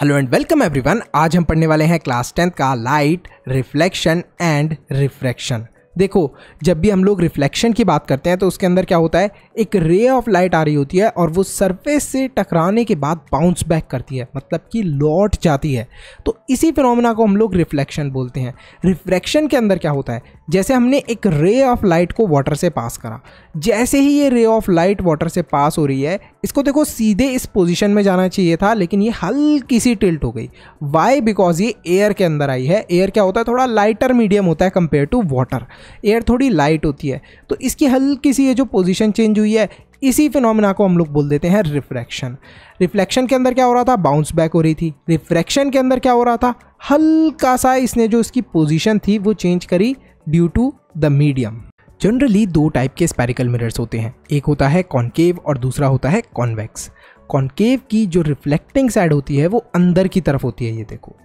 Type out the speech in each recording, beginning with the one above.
Hello and welcome everyone आज हम पढ़ने वाले हैं क्लास टेंथ का लाइट रिफ्लेक्शन एंड रिफ्रैक्शन देखो जब भी हम लोग रिफ्लेक्शन की बात करते हैं तो उसके अंदर क्या होता है एक रे ऑफ लाइट आ रही होती है और वो सरफेस से टकराने के बाद बाउंस बैक करती है मतलब कि लौट जाती है तो इसी फिनोमेना को हम लोग रिफ्लेक्शन बोलते हैं रिफ्लेक्शन के अंदर क्या होता है जैसे हमने एक रे ऑफ लाइट को वाटर से पास करा जैसे ही ये रे ऑफ लाइट वाटर से पास हो रही है इसको देखो सीधे इस पोजिशन में जाना चाहिए था लेकिन ये हल्की सी टिल्ट हो गई वाई बिकॉज ये एयर के अंदर आई है एयर क्या होता है थोड़ा लाइटर मीडियम होता है कंपेयर टू वाटर एयर थोड़ी लाइट होती है तो इसकी हल्की सी ये जो पोजीशन चेंज हुई है इसी फिनोमिना को हम लोग बोल देते हैं रिफ्रैक्शन रिफ्लेक्शन के अंदर क्या हो रहा था बाउंस बैक हो रही थी रिफ्रैक्शन के अंदर क्या हो रहा था हल्का सा इसने जो इसकी पोजीशन थी वो चेंज करी due to the medium generally दो टाइप के स्पेरिकल मिरर्स होते हैं एक होता है कॉन्केव और दूसरा होता है कॉन्वेक्स कॉन्केव की जो रिफ्लेक्टिंग साइड होती है वो अंदर की तरफ होती है ये देखो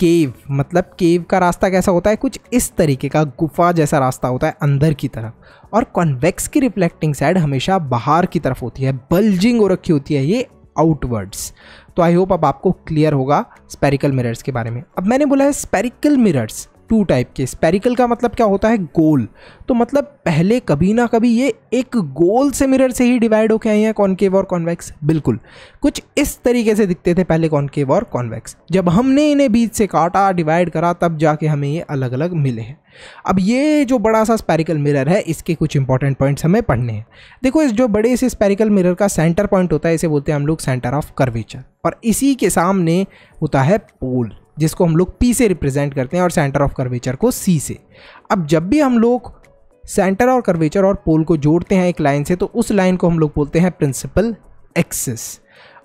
केव मतलब केव का रास्ता कैसा होता है कुछ इस तरीके का गुफा जैसा रास्ता होता है अंदर की तरफ और कॉन्वेक्स की रिफ्लेक्टिंग साइड हमेशा बाहर की तरफ होती है बल्जिंग हो रखी होती है ये आउटवर्ड्स तो आई होप अब आपको क्लियर होगा स्पेरिकल मिरर्स के बारे में अब मैंने बोला है स्पेरिकल मिरर्स टू टाइप के स्पेरिकल का मतलब क्या होता है गोल तो मतलब पहले कभी ना कभी ये एक गोल से मिरर से ही डिवाइड होके आए हैं कॉनकेव और कॉन्वेक्स बिल्कुल कुछ इस तरीके से दिखते थे पहले कॉनकेव और कॉन्वेक्स जब हमने इन्हें बीच से काटा डिवाइड करा तब जाके हमें ये अलग अलग मिले हैं अब ये जो बड़ा सा स्पेरिकल मिरर है इसके कुछ इंपॉर्टेंट पॉइंट्स हमें पढ़ने हैं देखो इस जो बड़े से स्पेरिकल मिरर का सेंटर पॉइंट होता है इसे बोलते हैं हम लोग सेंटर ऑफ कर्वेचर और इसी के सामने होता है पोल जिसको हम लोग पी से रिप्रेजेंट करते हैं और सेंटर ऑफ कर्वेचर को सी से अब जब भी हम लोग सेंटर और कर्वेचर और पोल को जोड़ते हैं एक लाइन से तो उस लाइन को हम लोग बोलते हैं प्रिंसिपल एक्सिस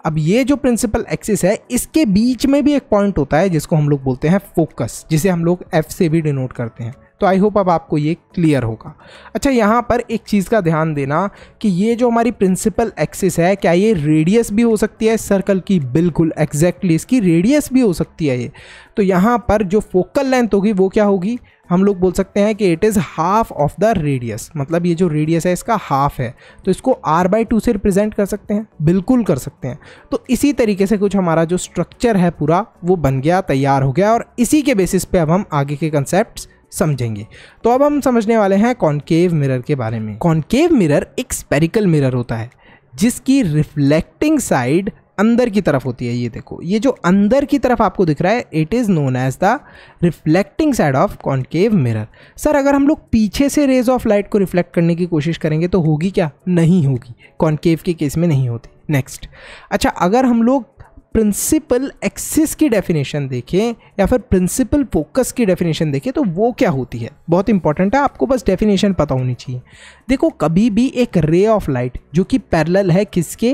अब ये जो प्रिंसिपल एक्सिस है इसके बीच में भी एक पॉइंट होता है जिसको हम लोग बोलते हैं फोकस जिसे हम लोग एफ से भी डिनोट करते हैं तो आई होप अब आपको ये क्लियर होगा अच्छा यहाँ पर एक चीज़ का ध्यान देना कि ये जो हमारी प्रिंसिपल एक्सिस है क्या ये रेडियस भी हो सकती है सर्कल की बिल्कुल exactly, इसकी रेडियस भी हो सकती है ये तो यहाँ पर जो फोकल लेंथ होगी वो क्या होगी हम लोग बोल सकते हैं कि it is half of the radius मतलब ये जो रेडियस है इसका हाफ है तो इसको आर बाई टू से रिप्रेजेंट कर सकते हैं बिल्कुल कर सकते हैं तो इसी तरीके से कुछ हमारा जो स्ट्रक्चर है पूरा वो बन गया तैयार हो गया और इसी के बेसिस पे अब हम आगे के कंसेप्ट समझेंगे तो अब हम समझने वाले हैं कॉन्केव मिरर के बारे में कॉन्केव मिरर एक स्पेरिकल मिरर होता है जिसकी रिफ्लेक्टिंग साइड अंदर की तरफ होती है ये देखो ये जो अंदर की तरफ आपको दिख रहा है it is known as the reflecting side of concave mirror sir अगर हम लोग पीछे से रेज ऑफ लाइट को रिफ्लेक्ट करने की कोशिश करेंगे तो होगी क्या नहीं होगी कॉन्केव के केस में नहीं होती नेक्स्ट अच्छा अगर हम लोग प्रिंसिपल एक्सिस की डेफिनेशन देखें या फिर प्रिंसिपल फोकस की डेफिनेशन देखें तो वो क्या होती है बहुत इंपॉर्टेंट है आपको बस डेफिनेशन पता होनी चाहिए देखो कभी भी एक रे ऑफ लाइट जो कि पैरेलल है किसके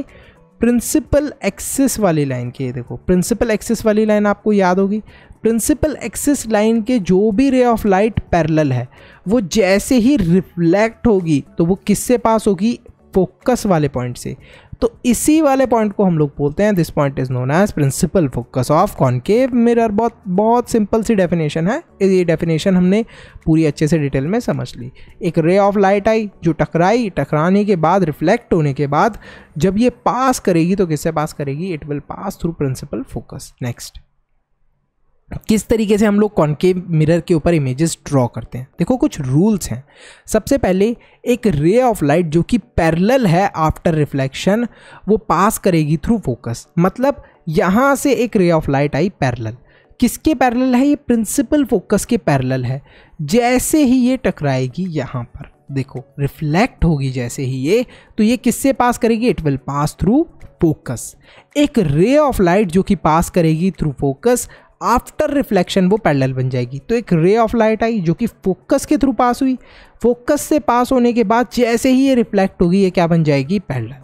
प्रिंसिपल एक्सिस वाली लाइन के देखो प्रिंसिपल एक्सिस वाली लाइन आपको याद होगी प्रिंसिपल एक्सिस लाइन के जो भी रे ऑफ लाइट पैरेलल है वो जैसे ही रिफ्लेक्ट होगी तो वो किससे पास होगी फोकस वाले पॉइंट से तो इसी वाले पॉइंट को हम लोग बोलते हैं this point is known as principal focus of concave mirror बहुत बहुत सिंपल सी डेफिनेशन है ये डेफिनेशन हमने पूरी अच्छे से डिटेल में समझ ली एक रे ऑफ लाइट आई जो टकराई टकराने के बाद रिफ्लेक्ट होने के बाद जब ये पास करेगी तो किससे पास करेगी it will pass through principal focus next किस तरीके से हम लोग कॉन्केव मिरर के ऊपर इमेजेस ड्रॉ करते हैं देखो कुछ रूल्स हैं सबसे पहले एक रे ऑफ लाइट जो कि पैरेलल है आफ्टर रिफ्लेक्शन वो पास करेगी थ्रू फोकस मतलब यहाँ से एक रे ऑफ लाइट आई पैरेलल किसके पैरेलल है ये प्रिंसिपल फोकस के पैरेलल है जैसे ही ये टकराएगी यहाँ पर देखो रिफ्लेक्ट होगी जैसे ही ये तो ये किससे पास करेगी it will pass through focus एक रे ऑफ लाइट जो कि पास करेगी थ्रू फोकस आफ्टर रिफ्लेक्शन वो पैरेलल बन जाएगी तो एक रे ऑफ लाइट आई जो कि फोकस के थ्रू पास हुई फोकस से पास होने के बाद जैसे ही ये रिफ्लेक्ट होगी ये क्या बन जाएगी पैरेलल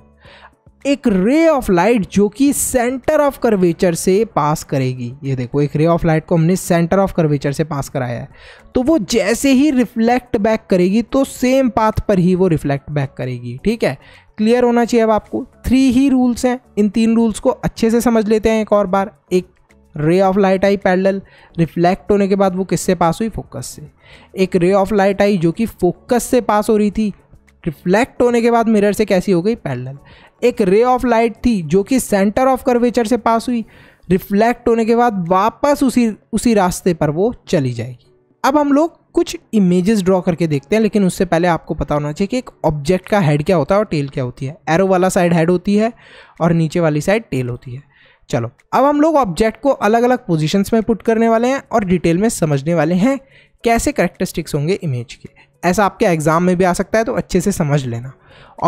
एक रे ऑफ लाइट जो कि सेंटर ऑफ कर्वेचर से पास करेगी ये देखो एक रे ऑफ लाइट को हमने सेंटर ऑफ कर्वेचर से पास कराया है तो वो जैसे ही रिफ्लेक्ट बैक करेगी तो सेम पाथ पर ही वो रिफ्लेक्ट बैक करेगी ठीक है क्लियर होना चाहिए अब आपको थ्री ही रूल्स हैं इन तीन रूल्स को अच्छे से समझ लेते हैं एक और बार एक रे ऑफ लाइट आई पैडल रिफ्लेक्ट होने के बाद वो किससे पास हुई फोकस से एक रे ऑफ लाइट आई जो कि फोकस से पास हो रही थी रिफ्लेक्ट होने के बाद मिरर से कैसी हो गई पैडल एक रे ऑफ लाइट थी जो कि सेंटर ऑफ कर्वेचर से पास हुई रिफ्लेक्ट होने के बाद वापस उसी उसी रास्ते पर वो चली जाएगी अब हम लोग कुछ इमेजेस ड्रॉ करके देखते हैं लेकिन उससे पहले आपको पता होना चाहिए कि एक ऑब्जेक्ट का हेड क्या होता है और टेल क्या होती है एरो वाला साइड हेड होती है और नीचे वाली साइड टेल होती है चलो अब हम लोग ऑब्जेक्ट को अलग अलग पोजिशंस में पुट करने वाले हैं और डिटेल में समझने वाले हैं कैसे करेक्टरिस्टिक्स होंगे इमेज के ऐसा आपके एग्ज़ाम में भी आ सकता है तो अच्छे से समझ लेना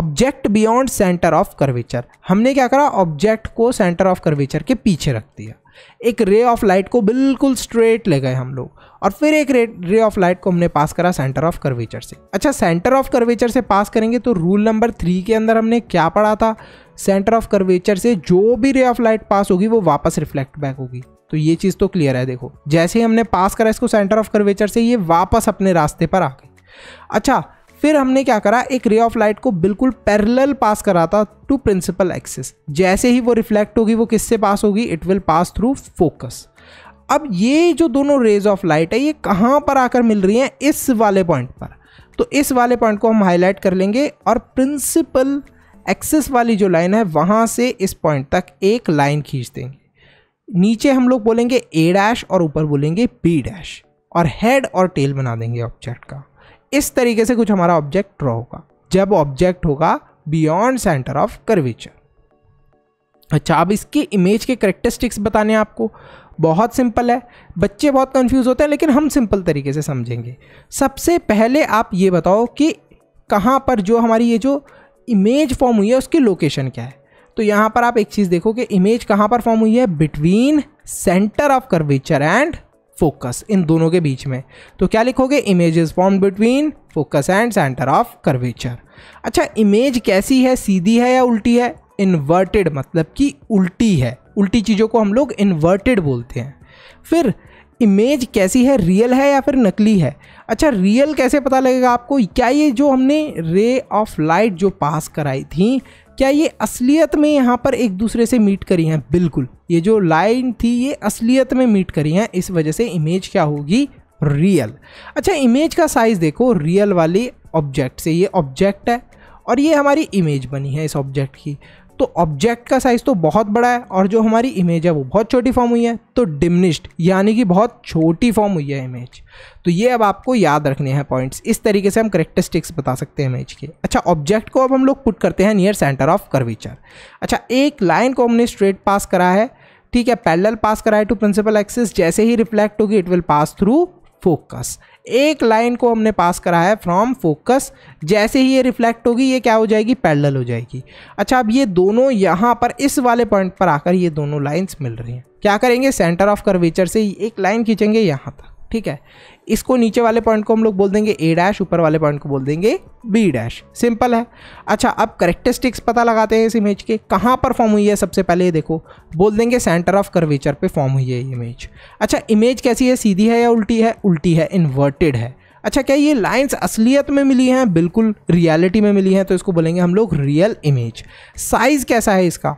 object beyond centre of curvature हमने क्या करा ऑब्जेक्ट को सेंटर ऑफ कर्वेचर के पीछे रख दिया एक रे ऑफ लाइट को बिल्कुल स्ट्रेट ले गए हम लोग और फिर एक रे रे ऑफ लाइट को हमने पास करा सेंटर ऑफ कर्वेचर से अच्छा सेंटर ऑफ कर्वेचर से पास करेंगे तो रूल नंबर थ्री के अंदर हमने क्या पढ़ा था सेंटर ऑफ कर्वेचर से जो भी रे ऑफ लाइट पास होगी वो वापस रिफ्लेक्ट बैक होगी तो ये चीज़ तो क्लियर है देखो जैसे ही हमने पास करा इसको सेंटर ऑफ कर्वेचर से ये वापस अपने रास्ते पर आ गई अच्छा फिर हमने क्या करा एक रे ऑफ लाइट को बिल्कुल पैरेलल पास करा था टू प्रिंसिपल एक्सिस जैसे ही वो रिफ्लेक्ट होगी वो किससे पास होगी it will pass through focus अब ये जो दोनों रेज ऑफ लाइट है ये कहाँ पर आकर मिल रही हैं इस वाले पॉइंट पर तो इस वाले पॉइंट को हम हाईलाइट कर लेंगे और प्रिंसिपल एक्सेस वाली जो लाइन है वहाँ से इस पॉइंट तक एक लाइन खींच देंगे नीचे हम लोग बोलेंगे ए डैश और ऊपर बोलेंगे बी डैश और हेड और टेल बना देंगे ऑब्जेक्ट का इस तरीके से कुछ हमारा ऑब्जेक्ट ड्रॉ होगा जब ऑब्जेक्ट होगा बियॉन्ड सेंटर ऑफ कर्वेचर अच्छा अब इसकी इमेज के करेक्टरिस्टिक्स बताने आपको बहुत सिंपल है बच्चे बहुत कंफ्यूज होते हैं लेकिन हम सिंपल तरीके से समझेंगे सबसे पहले आप ये बताओ कि कहाँ पर जो हमारी ये जो इमेज फॉर्म हुई है उसकी लोकेशन क्या है तो यहाँ पर आप एक चीज़ देखो कि इमेज कहाँ पर फॉर्म हुई है between centre of curvature and focus इन दोनों के बीच में तो क्या लिखोगे image is form between focus and centre of curvature अच्छा इमेज कैसी है सीधी है या उल्टी है इन्वर्टेड मतलब कि उल्टी है उल्टी चीज़ों को हम लोग इन्वर्टेड बोलते हैं फिर इमेज कैसी है रियल है या फिर नकली है अच्छा रियल कैसे पता लगेगा आपको क्या ये जो हमने रे ऑफ लाइट जो पास कराई थी क्या ये असलियत में यहाँ पर एक दूसरे से मीट करी हैं बिल्कुल ये जो लाइन थी ये असलियत में मीट करी हैं इस वजह से इमेज क्या होगी रियल अच्छा इमेज का साइज़ देखो रियल वाले ऑब्जेक्ट से ये ऑब्जेक्ट है और ये हमारी इमेज बनी है इस ऑब्जेक्ट की तो ऑब्जेक्ट का साइज़ तो बहुत बड़ा है और जो हमारी इमेज है वो बहुत छोटी फॉर्म हुई है तो डिमनिश्ड यानी कि बहुत छोटी फॉर्म हुई है इमेज तो ये अब आपको याद रखने हैं पॉइंट्स इस तरीके से हम करेक्टरिस्टिक्स बता सकते हैं इमेज के अच्छा ऑब्जेक्ट को अब हम लोग पुट करते हैं नियर सेंटर ऑफ कर्वेचर अच्छा एक लाइन को हमने स्ट्रेट पास करा है ठीक है पैरेलल पास कराए टू प्रिंसिपल एक्सिस जैसे ही रिफ्लेक्ट होगी it will pass through focus एक लाइन को हमने पास करा है फ्रॉम फोकस जैसे ही ये रिफ्लेक्ट होगी ये क्या हो जाएगी पैरेलल हो जाएगी अच्छा अब ये दोनों यहाँ पर इस वाले पॉइंट पर आकर ये दोनों लाइंस मिल रही हैं क्या करेंगे सेंटर ऑफ कर्वेचर से एक लाइन खींचेंगे यहाँ तक ठीक है इसको नीचे वाले पॉइंट को हम लोग बोल देंगे ए डैश ऊपर वाले पॉइंट को बोल देंगे बी डैश सिंपल है अच्छा अब करेक्टरिस्टिक्स पता लगाते हैं इस इमेज के कहाँ पर फॉर्म हुई है सबसे पहले ये देखो बोल देंगे सेंटर ऑफ कर्वेचर पे फॉर्म हुई है ये इमेज अच्छा इमेज कैसी है सीधी है या उल्टी है उल्टी है इन्वर्टेड है अच्छा क्या ये लाइंस असलियत में मिली हैं बिल्कुल रियलिटी में मिली हैं तो इसको बोलेंगे हम लोग रियल इमेज साइज़ कैसा है इसका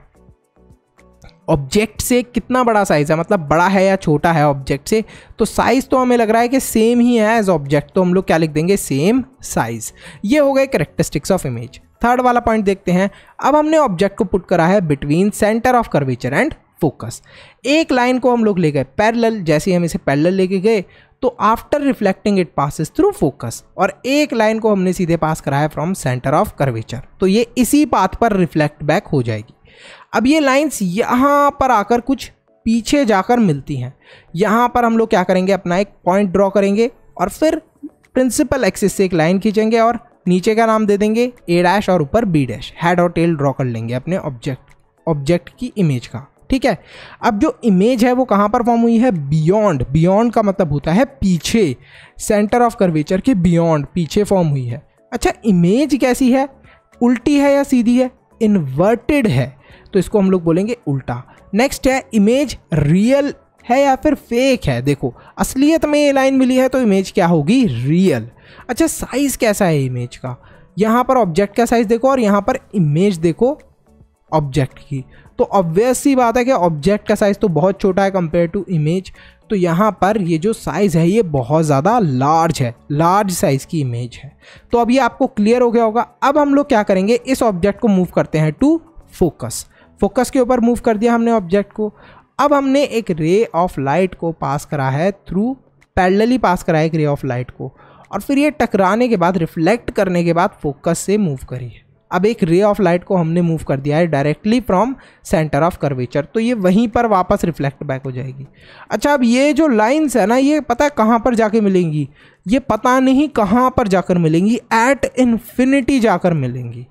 ऑब्जेक्ट से कितना बड़ा साइज़ है मतलब बड़ा है या छोटा है ऑब्जेक्ट से तो साइज़ तो हमें लग रहा है कि सेम ही है एज ऑब्जेक्ट तो हम लोग क्या लिख देंगे सेम साइज़ ये हो गए करेक्टरिस्टिक्स ऑफ इमेज थर्ड वाला पॉइंट देखते हैं अब हमने ऑब्जेक्ट को पुट करा है between centre of curvature and focus एक लाइन को हम लोग ले गए पैरेलल जैसे हम इसे पैरेलल लेके गए तो after reflecting it passes through focus और एक लाइन को हमने सीधे पास कराया फ्रॉम सेंटर ऑफ कर्वेचर तो ये इसी पाथ पर रिफ्लेक्ट बैक हो जाएगी अब ये लाइंस यहाँ पर आकर कुछ पीछे जाकर मिलती हैं यहाँ पर हम लोग क्या करेंगे अपना एक पॉइंट ड्रॉ करेंगे और फिर प्रिंसिपल एक्सिस से एक लाइन खींचेंगे और नीचे का नाम दे देंगे ए डैश और ऊपर बी डैश हेड और टेल ड्रॉ कर लेंगे अपने ऑब्जेक्ट ऑब्जेक्ट की इमेज का ठीक है अब जो इमेज है वो कहाँ पर फॉर्म हुई है बियॉन्ड बियॉन्ड का मतलब होता है पीछे सेंटर ऑफ कर्वेचर के बियॉन्ड पीछे फॉर्म हुई है अच्छा इमेज कैसी है उल्टी है या सीधी है इन्वर्टेड है तो इसको हम लोग बोलेंगे उल्टा नेक्स्ट है इमेज रियल है या फिर फेक है देखो असलियत में ये लाइन मिली है तो इमेज क्या होगी रियल अच्छा साइज़ कैसा है इमेज का यहाँ पर ऑब्जेक्ट का साइज़ देखो और यहाँ पर इमेज देखो ऑब्जेक्ट की तो ऑब्वियस सी बात है कि ऑब्जेक्ट का साइज़ तो बहुत छोटा है कंपेयर टू इमेज तो यहाँ पर ये जो साइज़ है ये बहुत ज़्यादा लार्ज है लार्ज साइज़ की इमेज है तो अब ये आपको क्लियर हो गया होगा अब हम लोग क्या करेंगे इस ऑब्जेक्ट को मूव करते हैं टू फोकस फोकस के ऊपर मूव कर दिया हमने ऑब्जेक्ट को अब हमने एक रे ऑफ लाइट को पास करा है थ्रू पैरेलली पास करा है एक रे ऑफ लाइट को और फिर ये टकराने के बाद रिफ्लेक्ट करने के बाद फोकस से मूव करी है अब एक रे ऑफ लाइट को हमने मूव कर दिया है directly from centre of curvature तो ये वहीं पर वापस रिफ्लेक्ट बैक हो जाएगी अच्छा अब ये जो लाइंस है ना ये पता है कहाँ पर जाके मिलेंगी ये पता नहीं कहाँ पर जाकर मिलेंगी एट इन्फिनिटी जाकर मिलेंगी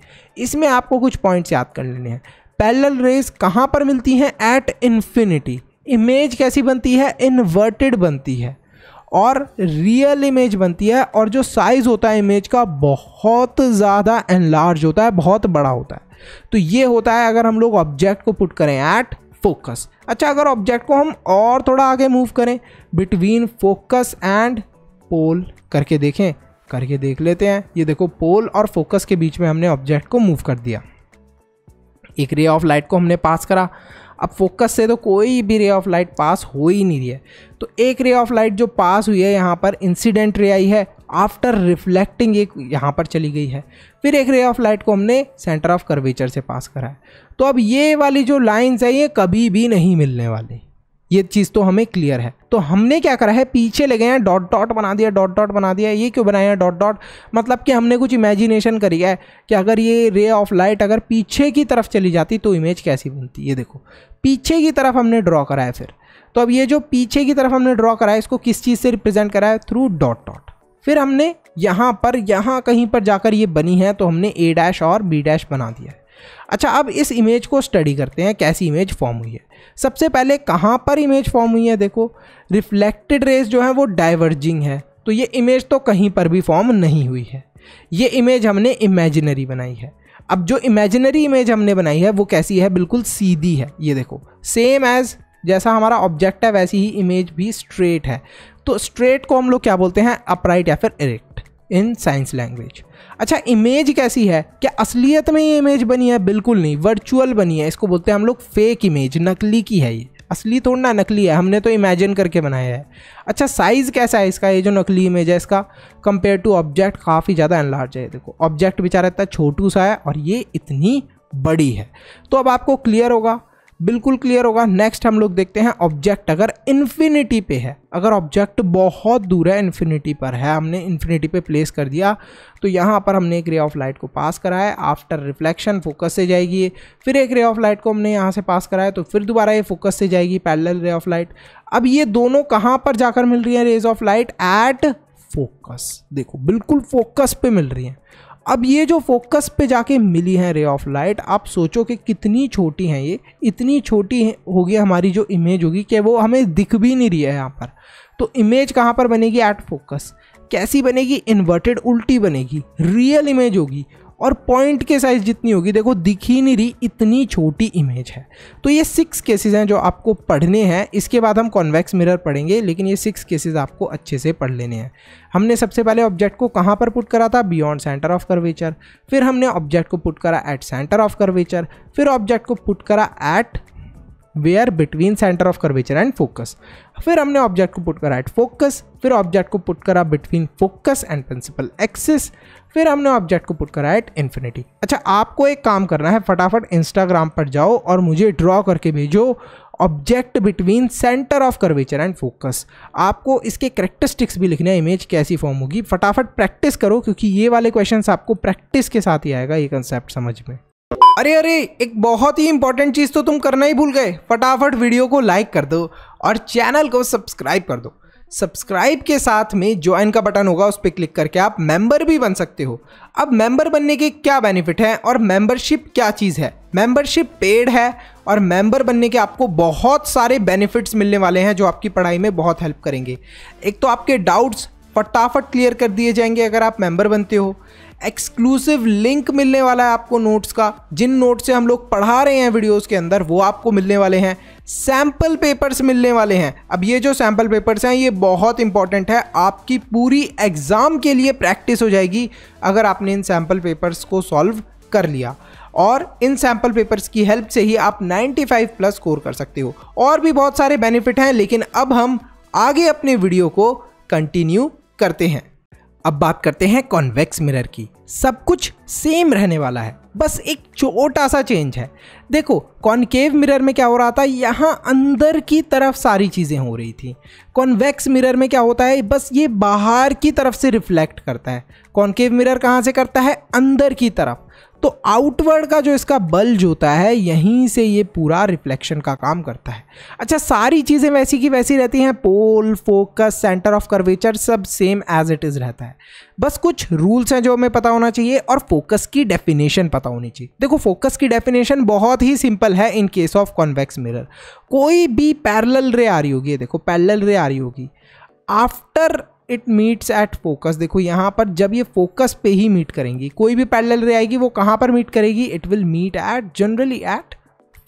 इसमें आपको कुछ पॉइंट्स याद कर लेने हैं पैरेलल रेज कहाँ पर मिलती हैं एट इन्फिनिटी इमेज कैसी बनती है इन्वर्टेड बनती है और रियल इमेज बनती है और जो साइज़ होता है इमेज का बहुत ज़्यादा एनलार्ज होता है बहुत बड़ा होता है तो ये होता है अगर हम लोग ऑब्जेक्ट को पुट करें एट फोकस अच्छा अगर ऑब्जेक्ट को हम और थोड़ा आगे मूव करें बिटवीन फोकस एंड पोल करके देखें करके देख लेते हैं ये देखो पोल और फोकस के बीच में हमने ऑब्जेक्ट को मूव कर दिया एक रे ऑफ लाइट को हमने पास करा अब फोकस से तो कोई भी रे ऑफ लाइट पास हो ही नहीं रही है तो एक रे ऑफ लाइट जो पास हुई है यहाँ पर इंसिडेंट रे आई है आफ्टर रिफ्लेक्टिंग एक यहाँ पर चली गई है फिर एक रे ऑफ लाइट को हमने सेंटर ऑफ कर्वेचर से पास करा है तो अब ये वाली जो लाइन्स है ये कभी भी नहीं मिलने वाली ये चीज़ तो हमें क्लियर है तो हमने क्या करा है पीछे ले गए हैं डॉट डॉट बना दिया डॉट डॉट बना दिया ये क्यों बनाया है डॉट डॉट मतलब कि हमने कुछ इमेजिनेशन करी है कि अगर ये रे ऑफ लाइट अगर पीछे की तरफ चली जाती तो इमेज कैसी बनती ये देखो पीछे की तरफ हमने ड्रॉ करा है फिर तो अब ये जो पीछे की तरफ हमने ड्रॉ करा है इसको किस चीज़ से रिप्रेजेंट करा है थ्रू डॉट डॉट फिर हमने यहाँ पर यहाँ कहीं पर जाकर ये बनी है तो हमने ए डैश और बी डैश बना दिया है अच्छा अब इस इमेज को स्टडी करते हैं कैसी इमेज फॉर्म हुई है सबसे पहले कहाँ पर इमेज फॉर्म हुई है देखो रिफ्लेक्टेड रेस जो है वो डाइवर्जिंग है तो ये इमेज तो कहीं पर भी फॉर्म नहीं हुई है ये इमेज हमने इमेजिनरी बनाई है अब जो इमेजिनरी इमेज हमने बनाई है वो कैसी है बिल्कुल सीधी है ये देखो सेम एज जैसा हमारा ऑब्जेक्ट है वैसी ही इमेज भी स्ट्रेट है तो स्ट्रेट को हम लोग क्या बोलते हैं अपराइट या फिर इरेक्ट इन साइंस लैंग्वेज अच्छा इमेज कैसी है क्या असलियत में ये इमेज बनी है बिल्कुल नहीं वर्चुअल बनी है इसको बोलते हैं हम लोग फेक इमेज नकली की है ये असली ना नकली है हमने तो इमेजिन करके बनाया है अच्छा साइज़ कैसा है इसका ये जो नकली इमेज है इसका कंपेयर टू ऑब्जेक्ट काफ़ी ज़्यादा एनलार्ज है देखो ऑब्जेक्ट बेचारा इतना छोटू सा है और ये इतनी बड़ी है तो अब आपको क्लियर होगा बिल्कुल क्लियर होगा नेक्स्ट हम लोग देखते हैं ऑब्जेक्ट अगर इन्फिनिटी पे है अगर ऑब्जेक्ट बहुत दूर है इन्फिनिटी पर है हमने इन्फिनिटी पे प्लेस कर दिया तो यहाँ पर हमने एक रे ऑफ लाइट को पास कराया आफ्टर रिफ्लेक्शन फोकस से जाएगी फिर एक रे ऑफ लाइट को हमने यहाँ से पास कराया तो फिर दोबारा ये फोकस से जाएगी पैरल रे ऑफ लाइट अब ये दोनों कहाँ पर जाकर मिल रही हैं rays of light at focus देखो बिल्कुल फोकस पे मिल रही हैं अब ये जो फोकस पे जाके मिली है रे ऑफ लाइट आप सोचो कि कितनी छोटी हैं ये इतनी छोटी होगी हमारी जो इमेज होगी कि वो हमें दिख भी नहीं रही है यहाँ पर तो इमेज कहाँ पर बनेगी एट फोकस कैसी बनेगी इन्वर्टेड उल्टी बनेगी रियल इमेज होगी और पॉइंट के साइज़ जितनी होगी देखो दिख ही नहीं रही इतनी छोटी इमेज है तो ये सिक्स केसेस हैं जो आपको पढ़ने हैं इसके बाद हम कॉन्वेक्स मिरर पढ़ेंगे लेकिन ये सिक्स केसेस आपको अच्छे से पढ़ लेने हैं हमने सबसे पहले ऑब्जेक्ट को कहाँ पर पुट करा था बियॉन्ड सेंटर ऑफ कर्वेचर फिर हमने ऑब्जेक्ट को पुट करा एट सेंटर ऑफ कर्वेचर फिर ऑब्जेक्ट को पुट करा at where between centre of curvature and focus फिर हमने ऑब्जेक्ट को पुट करा एट फोकस फिर ऑब्जेक्ट को पुट करा between focus and principal axis फिर हमने ऑब्जेक्ट को पुट करा एट इन्फिनिटी अच्छा आपको एक काम करना है फटाफट इंस्टाग्राम पर जाओ और मुझे ड्रॉ करके भेजो object between centre of curvature and focus आपको इसके करेक्टरिस्टिक्स भी लिखने इमेज कैसी फॉर्म होगी फटाफट प्रैक्टिस करो क्योंकि ये वाले क्वेश्चंस आपको प्रैक्टिस के साथ ही आएगा ये कंसेप्ट समझ में अरे अरे एक बहुत ही इंपॉर्टेंट चीज़ तो तुम करना ही भूल गए फटाफट वीडियो को लाइक कर दो और चैनल को सब्सक्राइब कर दो सब्सक्राइब के साथ में ज्वाइन का बटन होगा उस पर क्लिक करके आप मेंबर भी बन सकते हो अब मेंबर बनने के क्या बेनिफिट हैं और मेंबरशिप क्या चीज़ है मेंबरशिप पेड है और मेंबर बनने के आपको बहुत सारे बेनिफिट्स मिलने वाले हैं जो आपकी पढ़ाई में बहुत हेल्प करेंगे एक तो आपके डाउट्स फटाफट क्लियर कर दिए जाएंगे अगर आप मेंबर बनते हो एक्सक्लूसिव लिंक मिलने वाला है आपको नोट्स का जिन नोट्स से हम लोग पढ़ा रहे हैं वीडियोस के अंदर वो आपको मिलने वाले हैं सैम्पल पेपर्स मिलने वाले हैं अब ये जो सैम्पल पेपर्स हैं ये बहुत इंपॉर्टेंट है आपकी पूरी एग्ज़ाम के लिए प्रैक्टिस हो जाएगी अगर आपने इन सैम्पल पेपर्स को सॉल्व कर लिया और इन सैम्पल पेपर्स की हेल्प से ही आप 95 प्लस स्कोर कर सकते हो और भी बहुत सारे बेनिफिट हैं लेकिन अब हम आगे अपने वीडियो को कंटिन्यू करते हैं अब बात करते हैं कॉन्वेक्स मिरर की सब कुछ सेम रहने वाला है बस एक छोटा सा चेंज है देखो कॉन्केव मिरर में क्या हो रहा था यहाँ अंदर की तरफ सारी चीज़ें हो रही थी कॉन्वेक्स मिरर में क्या होता है बस ये बाहर की तरफ से रिफ्लेक्ट करता है कॉन्केव मिरर कहाँ से करता है अंदर की तरफ तो आउटवर्ड का जो इसका बल्ज होता है यहीं से ये पूरा रिफ्लेक्शन का काम करता है अच्छा सारी चीज़ें वैसी की वैसी रहती हैं pole focus centre of curvature सब सेम एज इट इज़ रहता है बस कुछ रूल्स हैं जो हमें पता होना चाहिए और फोकस की डेफिनेशन पता होनी चाहिए देखो फोकस की डेफिनेशन बहुत ही सिंपल है in case of convex mirror कोई भी पैरल रे आ रही होगी देखो पैरल रे आ रही होगी after it meets at focus देखो यहाँ पर जब ये फोकस पे ही मीट करेंगी कोई भी पैरेलल रे आएगी वो कहाँ पर मीट करेगी it will meet at generally at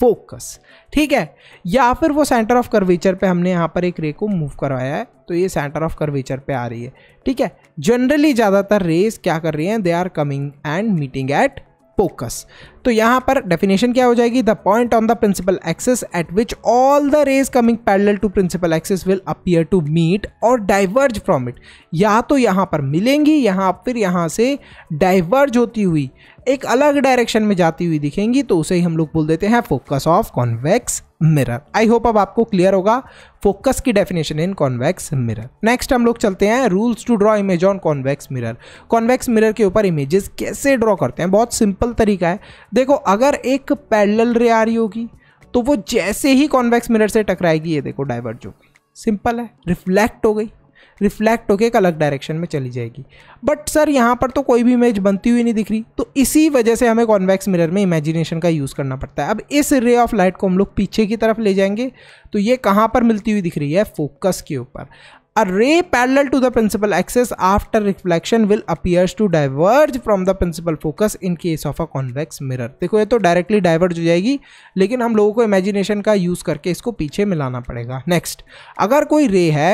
focus ठीक है या फिर वो सेंटर ऑफ कर्वेचर पे हमने यहाँ पर एक रे को मूव करवाया है तो ये सेंटर ऑफ कर्वेचर पे आ रही है ठीक है जनरली ज़्यादातर रेस क्या कर रही हैं they are coming and meeting at focus तो यहाँ पर डेफिनेशन क्या हो जाएगी the point on the principal axis at which all the rays coming parallel to principal axis will appear to meet और डाइवर्ज फ्रॉम इट या तो यहाँ पर मिलेंगी यहाँ फिर यहाँ से डाइवर्ज होती हुई एक अलग डायरेक्शन में जाती हुई दिखेंगी तो उसे ही हम लोग बोल देते हैं focus of convex mirror I hope अब आपको क्लियर होगा फोकस की definition in convex mirror next हम लोग चलते हैं rules to draw image on convex mirror convex mirror के ऊपर इमेजेस कैसे ड्रॉ करते हैं बहुत सिंपल तरीका है देखो अगर एक पैरेलल रे आ रही होगी तो वो जैसे ही कॉन्वेक्स मिरर से टकराएगी ये देखो डाइवर्ट हो गई सिंपल है रिफ्लेक्ट हो गई रिफ्लेक्ट होकर एक अलग डायरेक्शन में चली जाएगी बट सर यहाँ पर तो कोई भी इमेज बनती हुई नहीं दिख रही तो इसी वजह से हमें कॉन्वेक्स मिरर में इमेजिनेशन का यूज़ करना पड़ता है अब इस रे ऑफ लाइट को हम लोग पीछे की तरफ ले जाएंगे तो ये कहाँ पर मिलती हुई दिख रही है फोकस के ऊपर A ray parallel to the principal axis after reflection will appears to diverge from the principal focus in case of a convex mirror. देखो ये तो डायरेक्टली डाइवर्ज हो जाएगी लेकिन हम लोगों को इमेजिनेशन का यूज़ करके इसको पीछे मिलाना पड़ेगा नेक्स्ट अगर कोई रे है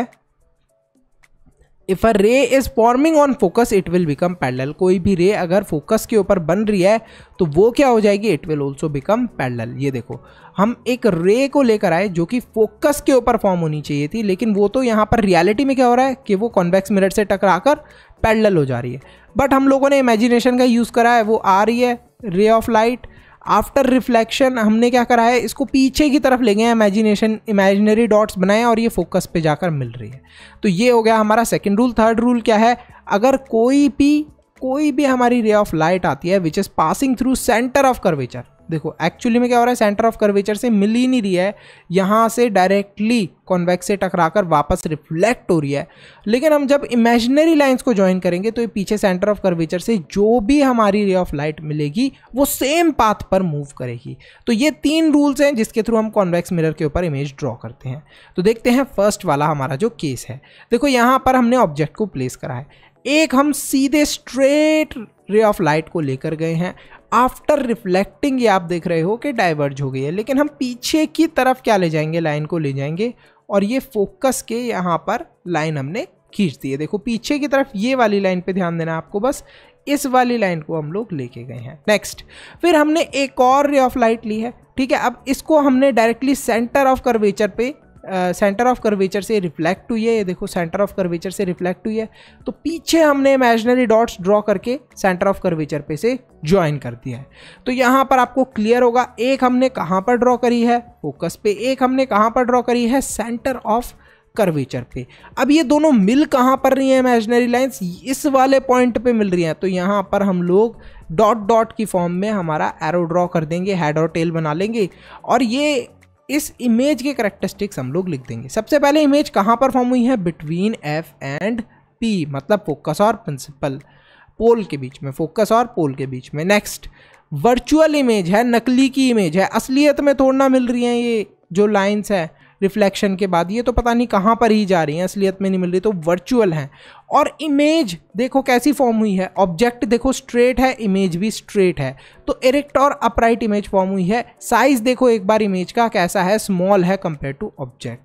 if a ray is forming on focus it will become parallel कोई भी रे अगर फोकस के ऊपर बन रही है तो वो क्या हो जाएगी it will also become parallel ये देखो हम एक रे को लेकर आए जो कि फोकस के ऊपर फॉर्म होनी चाहिए थी लेकिन वो तो यहाँ पर रियलिटी में क्या हो रहा है कि वो कॉन्वेक्स मिरर से टकरा कर पैडल हो जा रही है बट हम लोगों ने इमेजिनेशन का यूज़ करा है वो आ रही है रे ऑफ लाइट आफ्टर रिफ्लेक्शन हमने क्या करा है इसको पीछे की तरफ ले गए हैं इमेजिनेशन इमेजिनरी डॉट्स बनाए और ये फोकस पे जाकर मिल रही है तो ये हो गया हमारा सेकेंड रूल थर्ड रूल क्या है अगर कोई भी कोई भी हमारी रे ऑफ लाइट आती है which is passing through centre of curvature देखो एक्चुअली में क्या हो रहा है सेंटर ऑफ कर्वेचर से मिल ही नहीं रही है यहाँ से डायरेक्टली कॉन्वेक्स से टकराकर वापस रिफ्लेक्ट हो रही है लेकिन हम जब इमेजनरी लाइंस को ज्वाइन करेंगे तो ये पीछे सेंटर ऑफ कर्वेचर से जो भी हमारी रे ऑफ लाइट मिलेगी वो सेम पाथ पर मूव करेगी तो ये तीन रूल्स हैं जिसके थ्रू हम कॉन्वेक्स मिरर के ऊपर इमेज ड्रॉ करते हैं तो देखते हैं फर्स्ट वाला हमारा जो केस है देखो यहाँ पर हमने ऑब्जेक्ट को प्लेस करा है एक हम सीधे स्ट्रेट रे ऑफ लाइट को लेकर गए हैं आफ्टर रिफ्लेक्टिंग ये आप देख रहे हो कि डाइवर्ज हो गई है लेकिन हम पीछे की तरफ क्या ले जाएंगे लाइन को ले जाएंगे और ये फोकस के यहाँ पर लाइन हमने खींच दी है देखो पीछे की तरफ ये वाली लाइन पे ध्यान देना आपको बस इस वाली लाइन को हम लोग लेके गए हैं नेक्स्ट फिर हमने एक और रे ऑफ लाइट ली है ठीक है अब इसको हमने डायरेक्टली सेंटर ऑफ कर्वेचर पे सेंटर ऑफ कर्वेचर से रिफ्लेक्ट हुई है ये देखो सेंटर ऑफ कर्वेचर से रिफ्लेक्ट हुई है तो पीछे हमने इमेजनरी डॉट्स ड्रॉ करके सेंटर ऑफ कर्वेचर पे से ज्वाइन कर दिया है तो यहाँ पर आपको क्लियर होगा एक हमने कहाँ पर ड्रॉ करी है फोकस पे एक हमने कहाँ पर ड्रॉ करी है सेंटर ऑफ कर्वेचर पे अब ये दोनों मिल कहाँ पर रही हैं इमेजनरी लाइन्स इस वाले पॉइंट पे मिल रही हैं तो यहाँ पर हम लोग डॉट डॉट की फॉर्म में हमारा एरो ड्रॉ कर देंगे हेड और टेल बना लेंगे और ये इस इमेज के करेक्टरिस्टिक्स हम लोग लिख देंगे सबसे पहले इमेज कहाँ पर फॉर्म हुई है बिटवीन एफ एंड पी मतलब फोकस और प्रिंसिपल पोल के बीच में फोकस और पोल के बीच में नेक्स्ट वर्चुअल इमेज है नकली की इमेज है असलियत में थोड़ा मिल रही हैं ये जो लाइन्स है रिफ्लेक्शन के बाद ये तो पता नहीं कहाँ पर ही जा रही हैं असलियत में नहीं मिल रही तो वर्चुअल हैं और इमेज देखो कैसी फॉर्म हुई है ऑब्जेक्ट देखो स्ट्रेट है इमेज भी स्ट्रेट है तो इरेक्ट और अपराइट इमेज फॉर्म हुई है साइज देखो एक बार इमेज का कैसा है स्मॉल है compare to object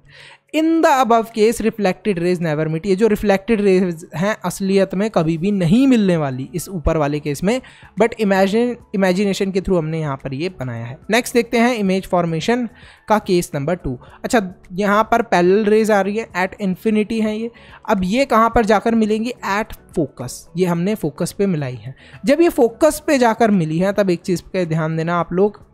in the above case reflected rays never meet ये जो रिफ्लेक्टेड रेज हैं असलियत में कभी भी नहीं मिलने वाली इस ऊपर वाले केस में बट इमेजिन इमेजिनेशन के थ्रू हमने यहाँ पर ये बनाया है नेक्स्ट देखते हैं इमेज फॉर्मेशन का केस नंबर टू अच्छा यहाँ पर पैरल रेज आ रही है एट इन्फिनिटी है ये अब ये कहाँ पर जाकर मिलेंगी एट फोकस ये हमने फोकस पे मिलाई है जब ये फोकस पे जाकर मिली है तब एक चीज़ पर ध्यान देना आप लोग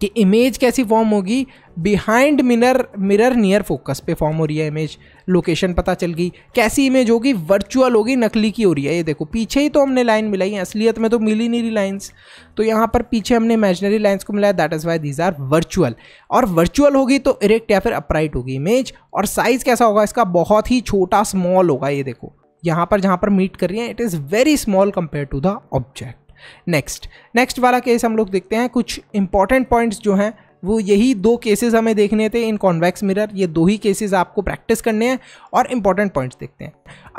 कि इमेज कैसी फॉर्म होगी behind mirror mirror near focus पे फॉर्म हो रही है इमेज लोकेशन पता चल गई कैसी इमेज होगी वर्चुअल होगी नकली की हो रही है ये देखो पीछे ही तो हमने लाइन मिलाई है असलियत में तो मिली नहीं रही लाइन्स तो यहाँ पर पीछे हमने इमेजनरी लाइन्स को मिलाया that is why these are virtual और वर्चुअल होगी तो इरेक्ट या फिर अपराइट होगी इमेज और साइज़ कैसा होगा इसका बहुत ही छोटा स्मॉल होगा ये देखो यहाँ पर जहाँ पर मीट कर रही है it is very small compare to the object next next वाला केस हम लोग देखते हैं कुछ इंपॉर्टेंट पॉइंट्स जो हैं वो यही दो केसेस हमें देखने थे इन कॉन्वेक्स मिरर ये दो ही केसेस आपको प्रैक्टिस करने हैं और इंपॉर्टेंट पॉइंट्स देखते हैं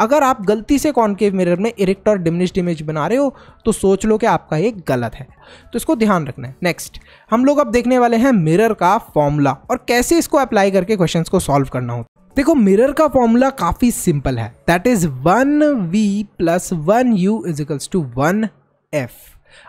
अगर आप गलती से कॉन्केव मिरर में इरेक्ट और डिमिनिश्ड इमेज बना रहे हो तो सोच लो कि आपका ये गलत है तो इसको ध्यान रखना है नेक्स्ट हम लोग अब देखने वाले हैं मिरर का फॉर्मूला और कैसे इसको अप्लाई करके क्वेश्चन को सॉल्व करना होता देखो मिरर का फॉर्मूला काफ़ी सिंपल है that is one v plus one u equals to one f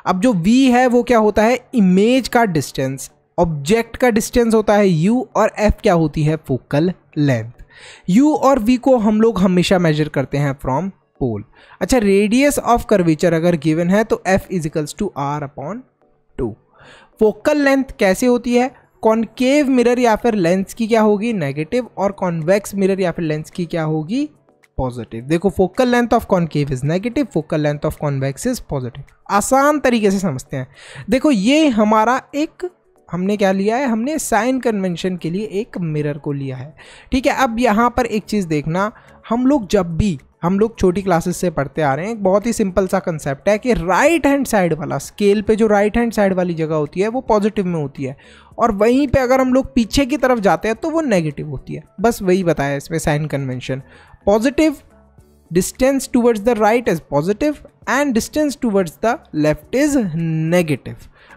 अब जो v है वो क्या होता है इमेज का डिस्टेंस ऑब्जेक्ट का डिस्टेंस होता है u और f क्या होती है फोकल लेंथ u और v को हम लोग हमेशा मेजर करते हैं फ्रॉम पोल अच्छा रेडियस ऑफ कर्वेचर अगर गिवन है तो f equals to r upon two focal length कैसे होती है कॉन्केव मिरर या फिर लेंस की क्या होगी नेगेटिव और कॉन्वेक्स मिरर या फिर लेंस की क्या होगी पॉजिटिव देखो focal length of concave is negative focal length of convex is positive आसान तरीके से समझते हैं देखो ये हमारा एक हमने क्या लिया है हमने साइन कन्वेंशन के लिए एक मिरर को लिया है ठीक है अब यहाँ पर एक चीज़ देखना हम लोग जब भी हम लोग छोटी क्लासेस से पढ़ते आ रहे हैं एक बहुत ही सिंपल सा कंसेप्ट है कि राइट हैंड साइड वाला स्केल पे जो राइट हैंड साइड वाली जगह होती है वो पॉजिटिव में होती है और वहीं पे अगर हम लोग पीछे की तरफ जाते हैं तो वो नेगेटिव होती है बस वही बताया इसमें sign convention positive distance towards the right is positive and distance towards the left is negative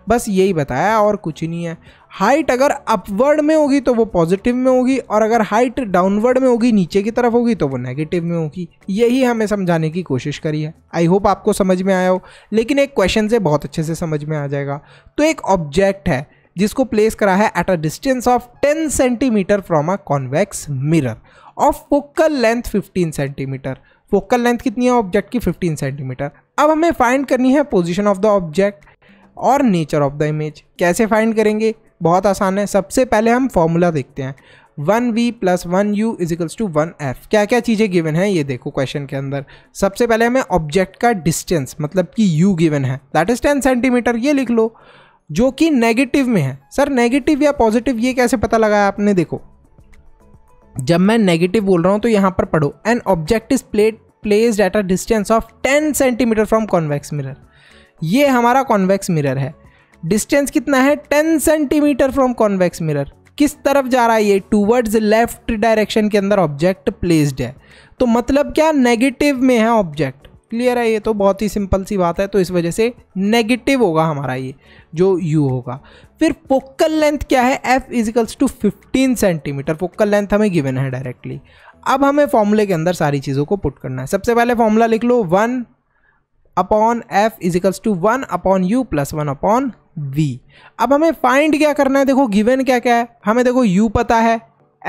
बस यही बताया और कुछ ही नहीं है हाइट अगर अपवर्ड में होगी तो वो पॉजिटिव में होगी और अगर हाइट डाउनवर्ड में होगी नीचे की तरफ होगी तो वो नेगेटिव में होगी यही हमें समझाने की कोशिश करी है आई होप आपको समझ में आया हो लेकिन एक क्वेश्चन से बहुत अच्छे से समझ में आ जाएगा तो एक ऑब्जेक्ट है जिसको प्लेस करा है at a distance of ten centimetre from a convex mirror और focal length 15 centimetre focal length कितनी है ऑब्जेक्ट की 15 सेंटीमीटर अब हमें फाइंड करनी है पोजीशन ऑफ द ऑब्जेक्ट और नेचर ऑफ द इमेज कैसे फाइंड करेंगे बहुत आसान है सबसे पहले हम फॉर्मूला देखते हैं one v plus one u equals to one f क्या क्या चीज़ें गिवन है ये देखो क्वेश्चन के अंदर सबसे पहले हमें ऑब्जेक्ट का डिस्टेंस मतलब कि यू गिवन है दैट इज़ टेन सेंटीमीटर ये लिख लो जो कि नेगेटिव में है सर नेगेटिव या पॉजिटिव ये कैसे पता लगाया आपने देखो जब मैं नेगेटिव बोल रहा हूँ तो यहाँ पर पढ़ो an object is plate placed at a distance of ten centimetre from convex mirror ये हमारा कॉन्वेक्स मिरर है डिस्टेंस कितना है ten centimetre from convex mirror किस तरफ जा रहा है ये टूवर्ड्स लेफ्ट डायरेक्शन के अंदर ऑब्जेक्ट प्लेस्ड है तो मतलब क्या नेगेटिव में है ऑब्जेक्ट क्लियर है ये तो बहुत ही सिंपल सी बात है तो इस वजह से नेगेटिव होगा हमारा ये जो यू होगा फिर फोकल लेंथ क्या है f equals to fifteen centimetre focal length हमें गिवन है डायरेक्टली अब हमें फॉर्मूले के अंदर सारी चीज़ों को पुट करना है सबसे पहले फॉर्मूला लिख लो one upon f equals to one upon u plus one upon v अब हमें फाइंड क्या करना है देखो गिवन क्या क्या है हमें देखो यू पता है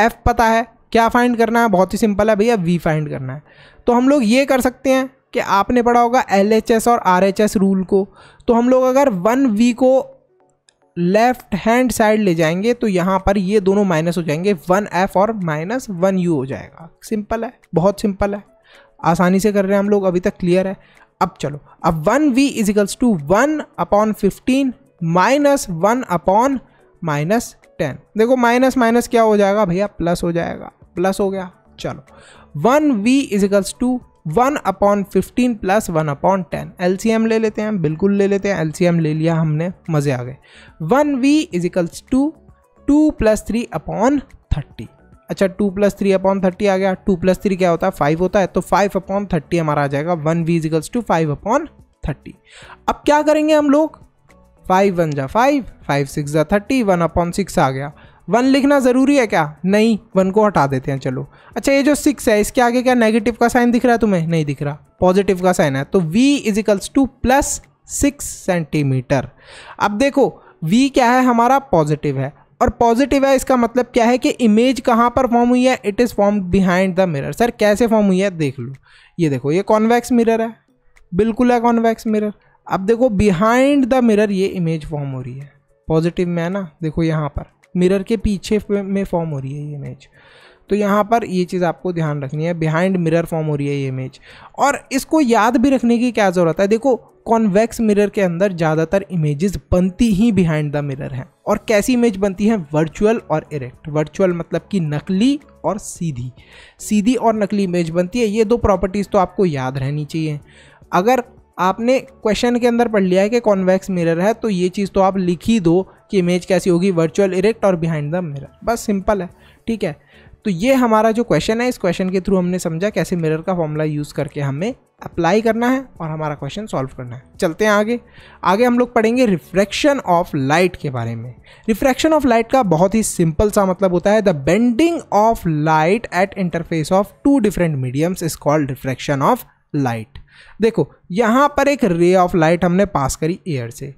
एफ पता है क्या फाइंड करना है बहुत ही सिंपल है भैया वी फाइंड करना है तो हम लोग ये कर सकते हैं कि आपने पढ़ा होगा एल और आर रूल को तो हम लोग अगर वन वी को लेफ्ट हैंड साइड ले जाएंगे तो यहाँ पर ये दोनों माइनस हो जाएंगे वन एफ और माइनस वन यू हो जाएगा सिंपल है बहुत सिंपल है आसानी से कर रहे हैं हम लोग अभी तक क्लियर है अब चलो अब one v equals to one upon fifteen minus one upon minus ten देखो माइनस माइनस क्या हो जाएगा भैया प्लस हो जाएगा प्लस हो गया चलो one v equals to one upon fifteen plus one upon ten L ले लेते हैं बिल्कुल ले लेते हैं एल ले लिया हमने मज़े आ गए one v is to two plus three upon thirty अच्छा two plus three upon thirty आ गया टू प्लस थ्री क्या होता है फाइव होता है तो फाइव अपॉन थर्टी हमारा आ जाएगा one v equals to five upon thirty अब क्या करेंगे हम लोग फाइव वन जा फाइव फाइव सिक्स जा थर्टी वन अपॉन सिक्स आ गया वन लिखना ज़रूरी है क्या नहीं वन को हटा देते हैं चलो अच्छा ये जो सिक्स है इसके आगे क्या नेगेटिव का साइन दिख रहा है तुम्हें नहीं दिख रहा पॉजिटिव का साइन है तो v equals to plus six centimetre अब देखो वी क्या है हमारा पॉजिटिव है और पॉजिटिव है इसका मतलब क्या है कि इमेज कहाँ पर फॉर्म हुई है it is form behind the mirror sir कैसे फॉर्म हुई है देख लो ये देखो ये कॉन्वैक्स मिरर है बिल्कुल है कॉन्वैक्स मिरर अब देखो बिहाइंड द मिरर ये इमेज फॉर्म हो रही है पॉजिटिव में है ना देखो यहाँ पर मिरर के पीछे में फॉर्म हो रही है ये इमेज तो यहाँ पर ये चीज़ आपको ध्यान रखनी है बिहाइंड मिरर फॉर्म हो रही है ये इमेज और इसको याद भी रखने की क्या ज़रूरत है देखो कॉन्वेक्स मिरर के अंदर ज़्यादातर इमेजेस बनती ही बिहाइंड द मिरर हैं और कैसी इमेज बनती है वर्चुअल और इरेक्ट वर्चुअल मतलब कि नकली और सीधी सीधी और नकली इमेज बनती है ये दो प्रॉपर्टीज़ तो आपको याद रहनी चाहिए अगर आपने क्वेश्चन के अंदर पढ़ लिया है कि कॉन्वेक्स मिरर है तो ये चीज़ तो आप लिख ही दो कि इमेज कैसी होगी वर्चुअल इरेक्ट और बिहाइंड द मिरर बस सिंपल है ठीक है तो ये हमारा जो क्वेश्चन है इस क्वेश्चन के थ्रू हमने समझा कैसे मिरर का फॉर्मूला यूज़ करके हमें अप्लाई करना है और हमारा क्वेश्चन सॉल्व करना है चलते हैं आगे आगे हम लोग पढ़ेंगे रिफ्रैक्शन ऑफ लाइट के बारे में रिफ्रैक्शन ऑफ लाइट का बहुत ही सिंपल सा मतलब होता है the bending of light at interface of two different mediums is called refraction of light देखो यहाँ पर एक रे ऑफ लाइट हमने पास करी एयर से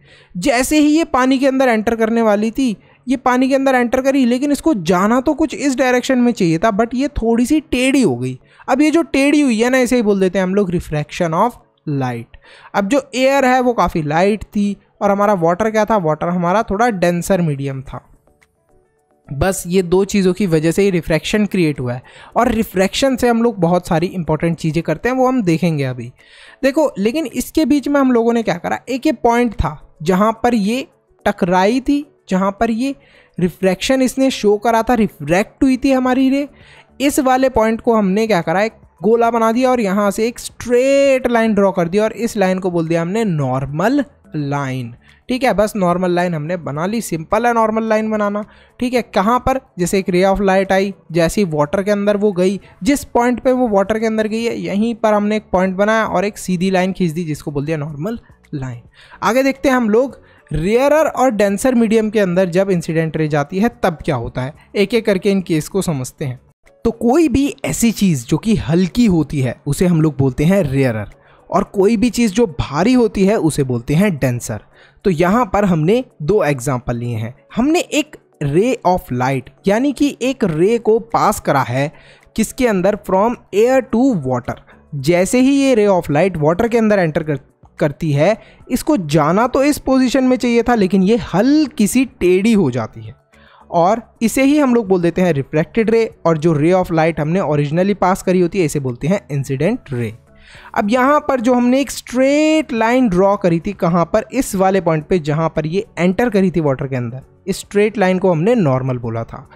जैसे ही ये पानी के अंदर एंटर करने वाली थी ये पानी के अंदर एंटर करी लेकिन इसको जाना तो कुछ इस डायरेक्शन में चाहिए था बट ये थोड़ी सी टेढ़ी हो गई अब ये जो टेढ़ी हुई है ना इसे ही बोल देते हैं हम लोग रिफ्रैक्शन ऑफ लाइट अब जो एयर है वो काफ़ी लाइट थी और हमारा वाटर क्या था वाटर हमारा थोड़ा डेंसर मीडियम था बस ये दो चीज़ों की वजह से ही रिफ्रैक्शन क्रिएट हुआ है और रिफ्रैक्शन से हम लोग बहुत सारी इंपॉर्टेंट चीज़ें करते हैं वो हम देखेंगे अभी देखो लेकिन इसके बीच में हम लोगों ने क्या करा एक ये पॉइंट था जहाँ पर ये टकराई थी जहाँ पर ये रिफ्रैक्शन इसने शो करा था रिफ्रैक्ट हुई थी हमारी रे इस वाले पॉइंट को हमने क्या करा एक गोला बना दिया और यहाँ से एक स्ट्रेट लाइन ड्रॉ कर दिया और इस लाइन को बोल दिया हमने नॉर्मल लाइन ठीक है बस नॉर्मल लाइन हमने बना ली सिंपल है नॉर्मल लाइन बनाना ठीक है कहाँ पर जैसे एक रे ऑफ लाइट आई जैसी वाटर के अंदर वो गई जिस पॉइंट पे वो वाटर के अंदर गई है यहीं पर हमने एक पॉइंट बनाया और एक सीधी लाइन खींच दी जिसको बोल दिया नॉर्मल लाइन आगे देखते हैं हम लोग रेयरर और डेंसर मीडियम के अंदर जब इंसिडेंट रे जाती है तब क्या होता है एक एक करके इन केस को समझते हैं तो कोई भी ऐसी चीज़ जो कि हल्की होती है उसे हम लोग बोलते हैं रेयरर और कोई भी चीज़ जो भारी होती है उसे बोलते हैं डेंसर तो यहाँ पर हमने दो एग्जाम्पल लिए हैं हमने एक रे ऑफ लाइट यानी कि एक रे को पास करा है किसके अंदर फ्रॉम एयर टू वाटर जैसे ही ये रे ऑफ लाइट वाटर के अंदर एंटर कर करती है इसको जाना तो इस पोजीशन में चाहिए था लेकिन ये हल्की सी टेढ़ी हो जाती है और इसे ही हम लोग बोल देते हैं रिफ्लेक्टेड रे और जो रे ऑफ लाइट हमने ओरिजिनली पास करी होती है इसे बोलते हैं इंसिडेंट रे अब यहाँ पर जो हमने एक स्ट्रेट लाइन ड्रॉ करी थी कहाँ पर इस वाले पॉइंट पे जहाँ पर ये एंटर करी थी वाटर के अंदर इस स्ट्रेट लाइन को हमने नॉर्मल बोला था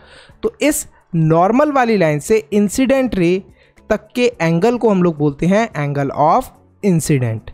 तो इस नॉर्मल वाली लाइन से इंसिडेंट रे तक के एंगल को हम लोग बोलते हैं एंगल ऑफ इंसिडेंट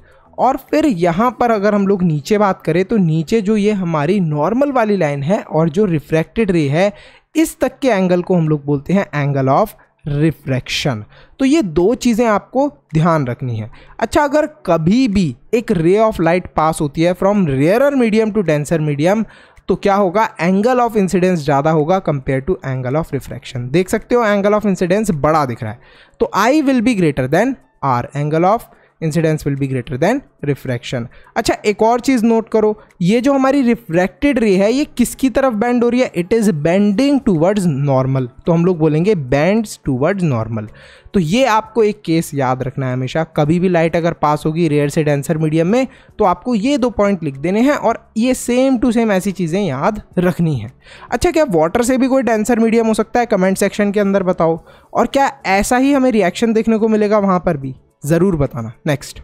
और फिर यहाँ पर अगर हम लोग नीचे बात करें तो नीचे जो ये हमारी नॉर्मल वाली लाइन है और जो रिफ्रैक्टेड रे है इस तक के एंगल को हम लोग बोलते हैं एंगल ऑफ रिफ्रैक्शन तो ये दो चीज़ें आपको ध्यान रखनी है अच्छा अगर कभी भी एक रे ऑफ लाइट पास होती है from rarer medium to denser medium तो क्या होगा एंगल ऑफ इंसिडेंस ज़्यादा होगा compare to angle of refraction देख सकते हो एंगल ऑफ इंसिडेंस बड़ा दिख रहा है तो i will be greater than r angle of incidence will be greater than refraction अच्छा एक और चीज़ नोट करो ये जो हमारी रिफ्रैक्टेड रे है ये किसकी तरफ बैंड हो रही है it is bending towards normal तो हम लोग बोलेंगे बैंड्स टूवर्ड्स नॉर्मल तो ये आपको एक केस याद रखना है हमेशा कभी भी लाइट अगर पास होगी रेयर से डेंसर मीडियम में तो आपको ये दो पॉइंट लिख देने हैं और ये सेम टू सेम ऐसी चीज़ें याद रखनी है अच्छा क्या वाटर से भी कोई डेंसर मीडियम हो सकता है कमेंट सेक्शन के अंदर बताओ और क्या ऐसा ही हमें रिएक्शन देखने को मिलेगा वहाँ पर भी ज़रूर बताना नेक्स्ट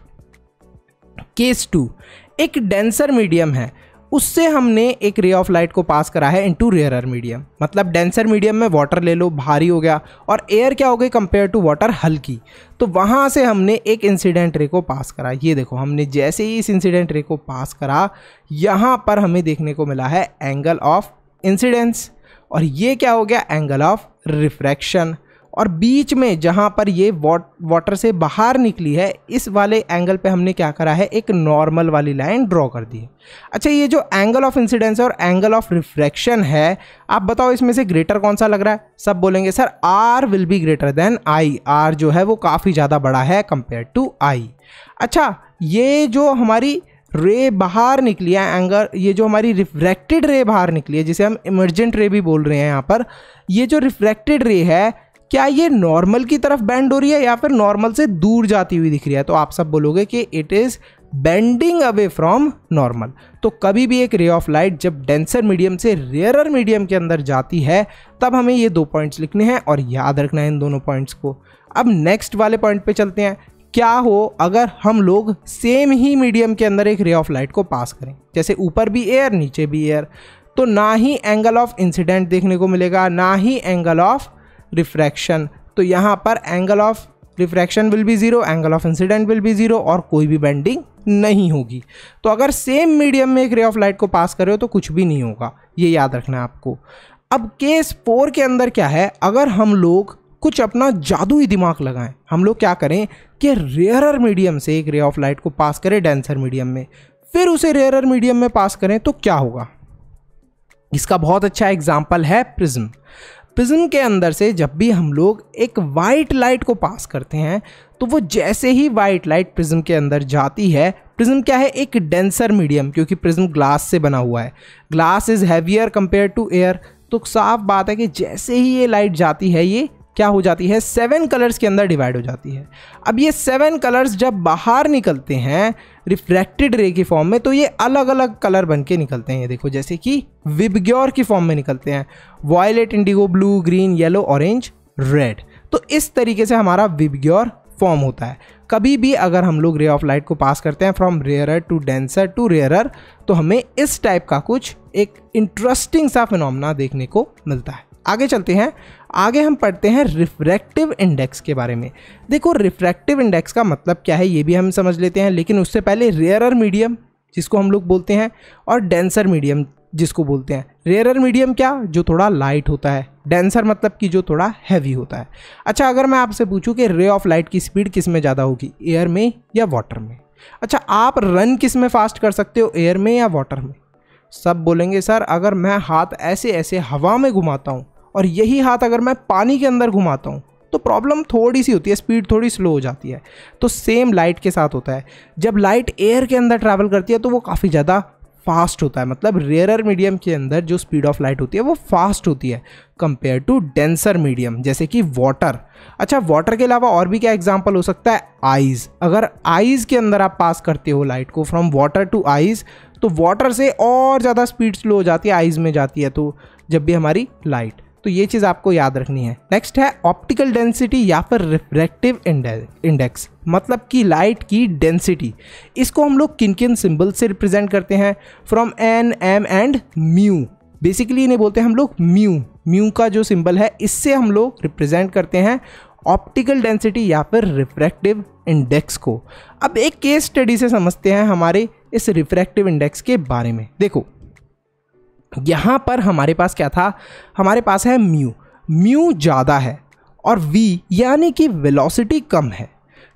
केस टू एक डेंसर मीडियम है उससे हमने एक रे ऑफ लाइट को पास करा है इनटू रेयरर मीडियम मतलब डेंसर मीडियम में वाटर ले लो भारी हो गया और एयर क्या हो गई कंपेयर टू वाटर हल्की तो वहाँ से हमने एक इंसिडेंट रे को पास करा ये देखो हमने जैसे ही इस इंसिडेंट रे को पास करा यहाँ पर हमें देखने को मिला है एंगल ऑफ इंसिडेंस और ये क्या हो गया एंगल ऑफ रिफ्रैक्शन और बीच में जहाँ पर ये वाटर से बाहर निकली है इस वाले एंगल पे हमने क्या करा है एक नॉर्मल वाली लाइन ड्रॉ कर दी है अच्छा ये जो एंगल ऑफ इंसिडेंस और एंगल ऑफ रिफ्रैक्शन है आप बताओ इसमें से ग्रेटर कौन सा लग रहा है सब बोलेंगे sir r will be greater than i r जो है वो काफ़ी ज़्यादा बड़ा है कंपेयर टू आई अच्छा ये जो हमारी रे बाहर निकली है एंगल ये जो हमारी रिफ्रैक्टेड रे बाहर निकली है जिसे हम इमरजेंट रे भी बोल रहे हैं यहाँ पर ये जो रिफ्रैक्टेड रे है क्या ये नॉर्मल की तरफ बैंड हो रही है या फिर नॉर्मल से दूर जाती हुई दिख रही है तो आप सब बोलोगे कि it is bending away from normal तो कभी भी एक रे ऑफ लाइट जब डेंसर मीडियम से रेयरर मीडियम के अंदर जाती है तब हमें ये दो पॉइंट्स लिखने हैं और याद रखना है इन दोनों पॉइंट्स को अब नेक्स्ट वाले पॉइंट पे चलते हैं क्या हो अगर हम लोग सेम ही मीडियम के अंदर एक रे ऑफ लाइट को पास करें जैसे ऊपर भी एयर नीचे भी एयर तो ना ही एंगल ऑफ इंसिडेंट देखने को मिलेगा ना ही एंगल ऑफ रिफ्रैक्शन तो यहाँ पर एंगल ऑफ रिफ्रैक्शन विल भी zero angle of incident will भी ज़ीरो और कोई भी बेंडिंग नहीं होगी तो अगर सेम मीडियम में एक रे ऑफ लाइट को पास कर रहे हो तो कुछ भी नहीं होगा ये याद रखना है आपको अब केस फोर के अंदर क्या है अगर हम लोग कुछ अपना जादुई दिमाग लगाएं हम लोग क्या करें कि रेयरर मीडियम से एक रे ऑफ लाइट को पास करें डेंसर मीडियम में फिर उसे रेयरर मीडियम में पास करें तो क्या होगा इसका बहुत अच्छा एग्जाम्पल है प्रिज्म प्रिज्म के अंदर से जब भी हम लोग एक वाइट लाइट को पास करते हैं तो वो जैसे ही वाइट लाइट प्रिज्म के अंदर जाती है प्रिज्म क्या है एक डेंसर मीडियम क्योंकि प्रिज्म ग्लास से बना हुआ है glass is heavier compare to air तो साफ बात है कि जैसे ही ये लाइट जाती है ये क्या हो जाती है सेवन कलर्स के अंदर डिवाइड हो जाती है अब ये सेवन कलर्स जब बाहर निकलते हैं रिफ्रैक्टेड रे के फॉर्म में तो ये अलग अलग कलर बन के निकलते हैं ये देखो जैसे कि विबग्योर की फॉर्म में निकलते हैं violet indigo blue green yellow orange red तो इस तरीके से हमारा विबग्योर फॉर्म होता है कभी भी अगर हम लोग रे ऑफ लाइट को पास करते हैं from rarer to denser to rarer तो हमें इस टाइप का कुछ एक इंटरेस्टिंग सा फिनमना देखने को मिलता है आगे चलते हैं आगे हम पढ़ते हैं रिफ्रैक्टिव इंडेक्स के बारे में देखो रिफ्रैक्टिव इंडेक्स का मतलब क्या है ये भी हम समझ लेते हैं लेकिन उससे पहले रेयरर मीडियम जिसको हम लोग बोलते हैं और डेंसर मीडियम जिसको बोलते हैं रेयरर मीडियम क्या जो थोड़ा लाइट होता है डेंसर मतलब कि जो थोड़ा हैवी होता है अच्छा अगर मैं आपसे पूछूं कि रे ऑफ लाइट की स्पीड किस में ज़्यादा होगी एयर में या वाटर में अच्छा आप रन किस में फास्ट कर सकते हो एयर में या वाटर में सब बोलेंगे सर अगर मैं हाथ ऐसे ऐसे हवा में घुमाता हूँ और यही हाथ अगर मैं पानी के अंदर घुमाता हूँ तो प्रॉब्लम थोड़ी सी होती है स्पीड थोड़ी स्लो हो जाती है तो सेम लाइट के साथ होता है जब लाइट एयर के अंदर ट्रैवल करती है तो वो काफ़ी ज़्यादा फास्ट होता है मतलब रेयर मीडियम के अंदर जो स्पीड ऑफ लाइट होती है वो फास्ट होती है कंपेयर टू डेंसर मीडियम जैसे कि वाटर अच्छा वाटर के अलावा और भी क्या एग्जाम्पल हो सकता है आइज़ अगर आइज़ के अंदर आप पास करते हो लाइट को फ्रॉम वाटर टू आइज़ तो वाटर से और ज़्यादा स्पीड स्लो हो जाती है आइज़ में जाती है तो जब भी हमारी लाइट तो ये चीज़ आपको याद रखनी है नेक्स्ट है ऑप्टिकल डेंसिटी या फिर रिफ्रैक्टिव इंडेक्स मतलब कि लाइट की डेंसिटी इसको हम लोग किन किन सिंबल से रिप्रेजेंट करते हैं from n m and mu basically इन्हें बोलते हैं हम लोग म्यू म्यू का जो सिंबल है इससे हम लोग रिप्रेजेंट करते हैं ऑप्टिकल डेंसिटी या फिर रिफ्रैक्टिव इंडेक्स को अब एक केस स्टडी से समझते हैं हमारे इस रिफ्रैक्टिव इंडेक्स के बारे में देखो यहाँ पर हमारे पास क्या था हमारे पास है म्यू म्यू ज़्यादा है और वी यानी कि वेलोसिटी कम है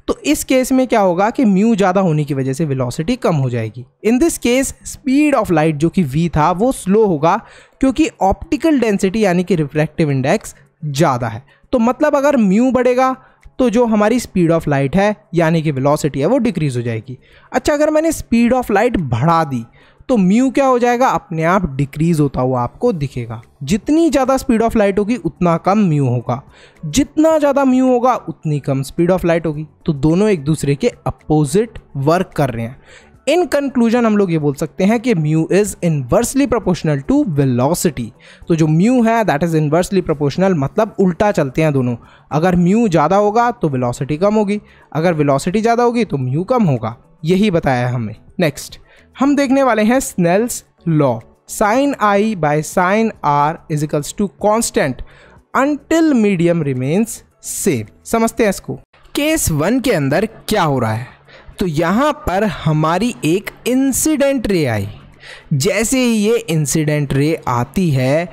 तो इस केस में क्या होगा कि म्यू ज़्यादा होने की वजह से वेलोसिटी कम हो जाएगी in this case speed of light जो कि वी था वो स्लो होगा क्योंकि ऑप्टिकल डेंसिटी यानी कि रिफ्रैक्टिव इंडेक्स ज़्यादा है तो मतलब अगर म्यू बढ़ेगा तो जो हमारी स्पीड ऑफ लाइट है यानी कि वेलोसिटी है वो डिक्रीज़ हो जाएगी अच्छा अगर मैंने स्पीड ऑफ लाइट बढ़ा दी तो म्यू क्या हो जाएगा अपने आप डिक्रीज होता हुआ आपको दिखेगा जितनी ज़्यादा स्पीड ऑफ लाइट होगी उतना कम म्यू होगा जितना ज़्यादा म्यू होगा उतनी कम स्पीड ऑफ लाइट होगी तो दोनों एक दूसरे के अपोजिट वर्क कर रहे हैं इन कंक्लूजन हम लोग ये बोल सकते हैं कि mu is inversely proportional to velocity तो जो म्यू है दैट इज इनवर्सली प्रोपोर्शनल मतलब उल्टा चलते हैं दोनों अगर म्यू ज़्यादा होगा तो वेलोसिटी कम होगी अगर वेलोसिटी ज़्यादा होगी तो म्यू कम होगा यही बताया हमें नेक्स्ट हम देखने वाले हैं Snell's law sine i by sine r equals to constant until medium remains same समझते हैं इसको केस वन के अंदर क्या हो रहा है तो यहाँ पर हमारी एक इंसिडेंट रे आई जैसे ही ये इंसिडेंट रे आती है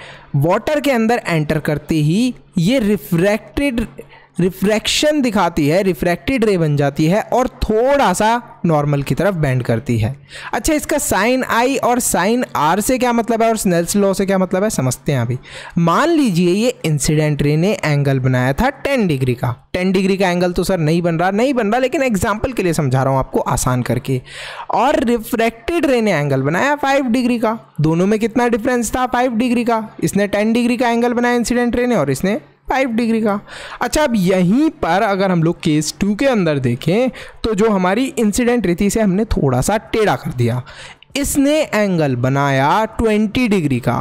वाटर के अंदर एंटर करते ही ये रिफ्रैक्टेड रिफ्रैक्शन दिखाती है रिफ्रैक्टेड रे बन जाती है और थोड़ा सा नॉर्मल की तरफ बैंड करती है अच्छा इसका साइन आई और साइन आर से क्या मतलब है और स्नेल्स लॉ से क्या मतलब है समझते हैं अभी मान लीजिए ये इंसिडेंट रे ने एंगल बनाया था टेन डिग्री का टेन डिग्री का एंगल तो सर नहीं बन रहा नहीं बन रहा लेकिन एग्जाम्पल के लिए समझा रहा हूँ आपको आसान करके और रिफ्रैक्टेड रे ने एंगल बनाया फाइव डिग्री का दोनों में कितना डिफरेंस था फाइव डिग्री का इसने टेन डिग्री का एंगल बनाया इंसिडेंट रे ने और इसने फाइव डिग्री का अच्छा अब यहीं पर अगर हम लोग केस टू के अंदर देखें तो जो हमारी इंसिडेंट रीति से हमने थोड़ा सा टेढ़ा कर दिया इसने एंगल बनाया 20 डिग्री का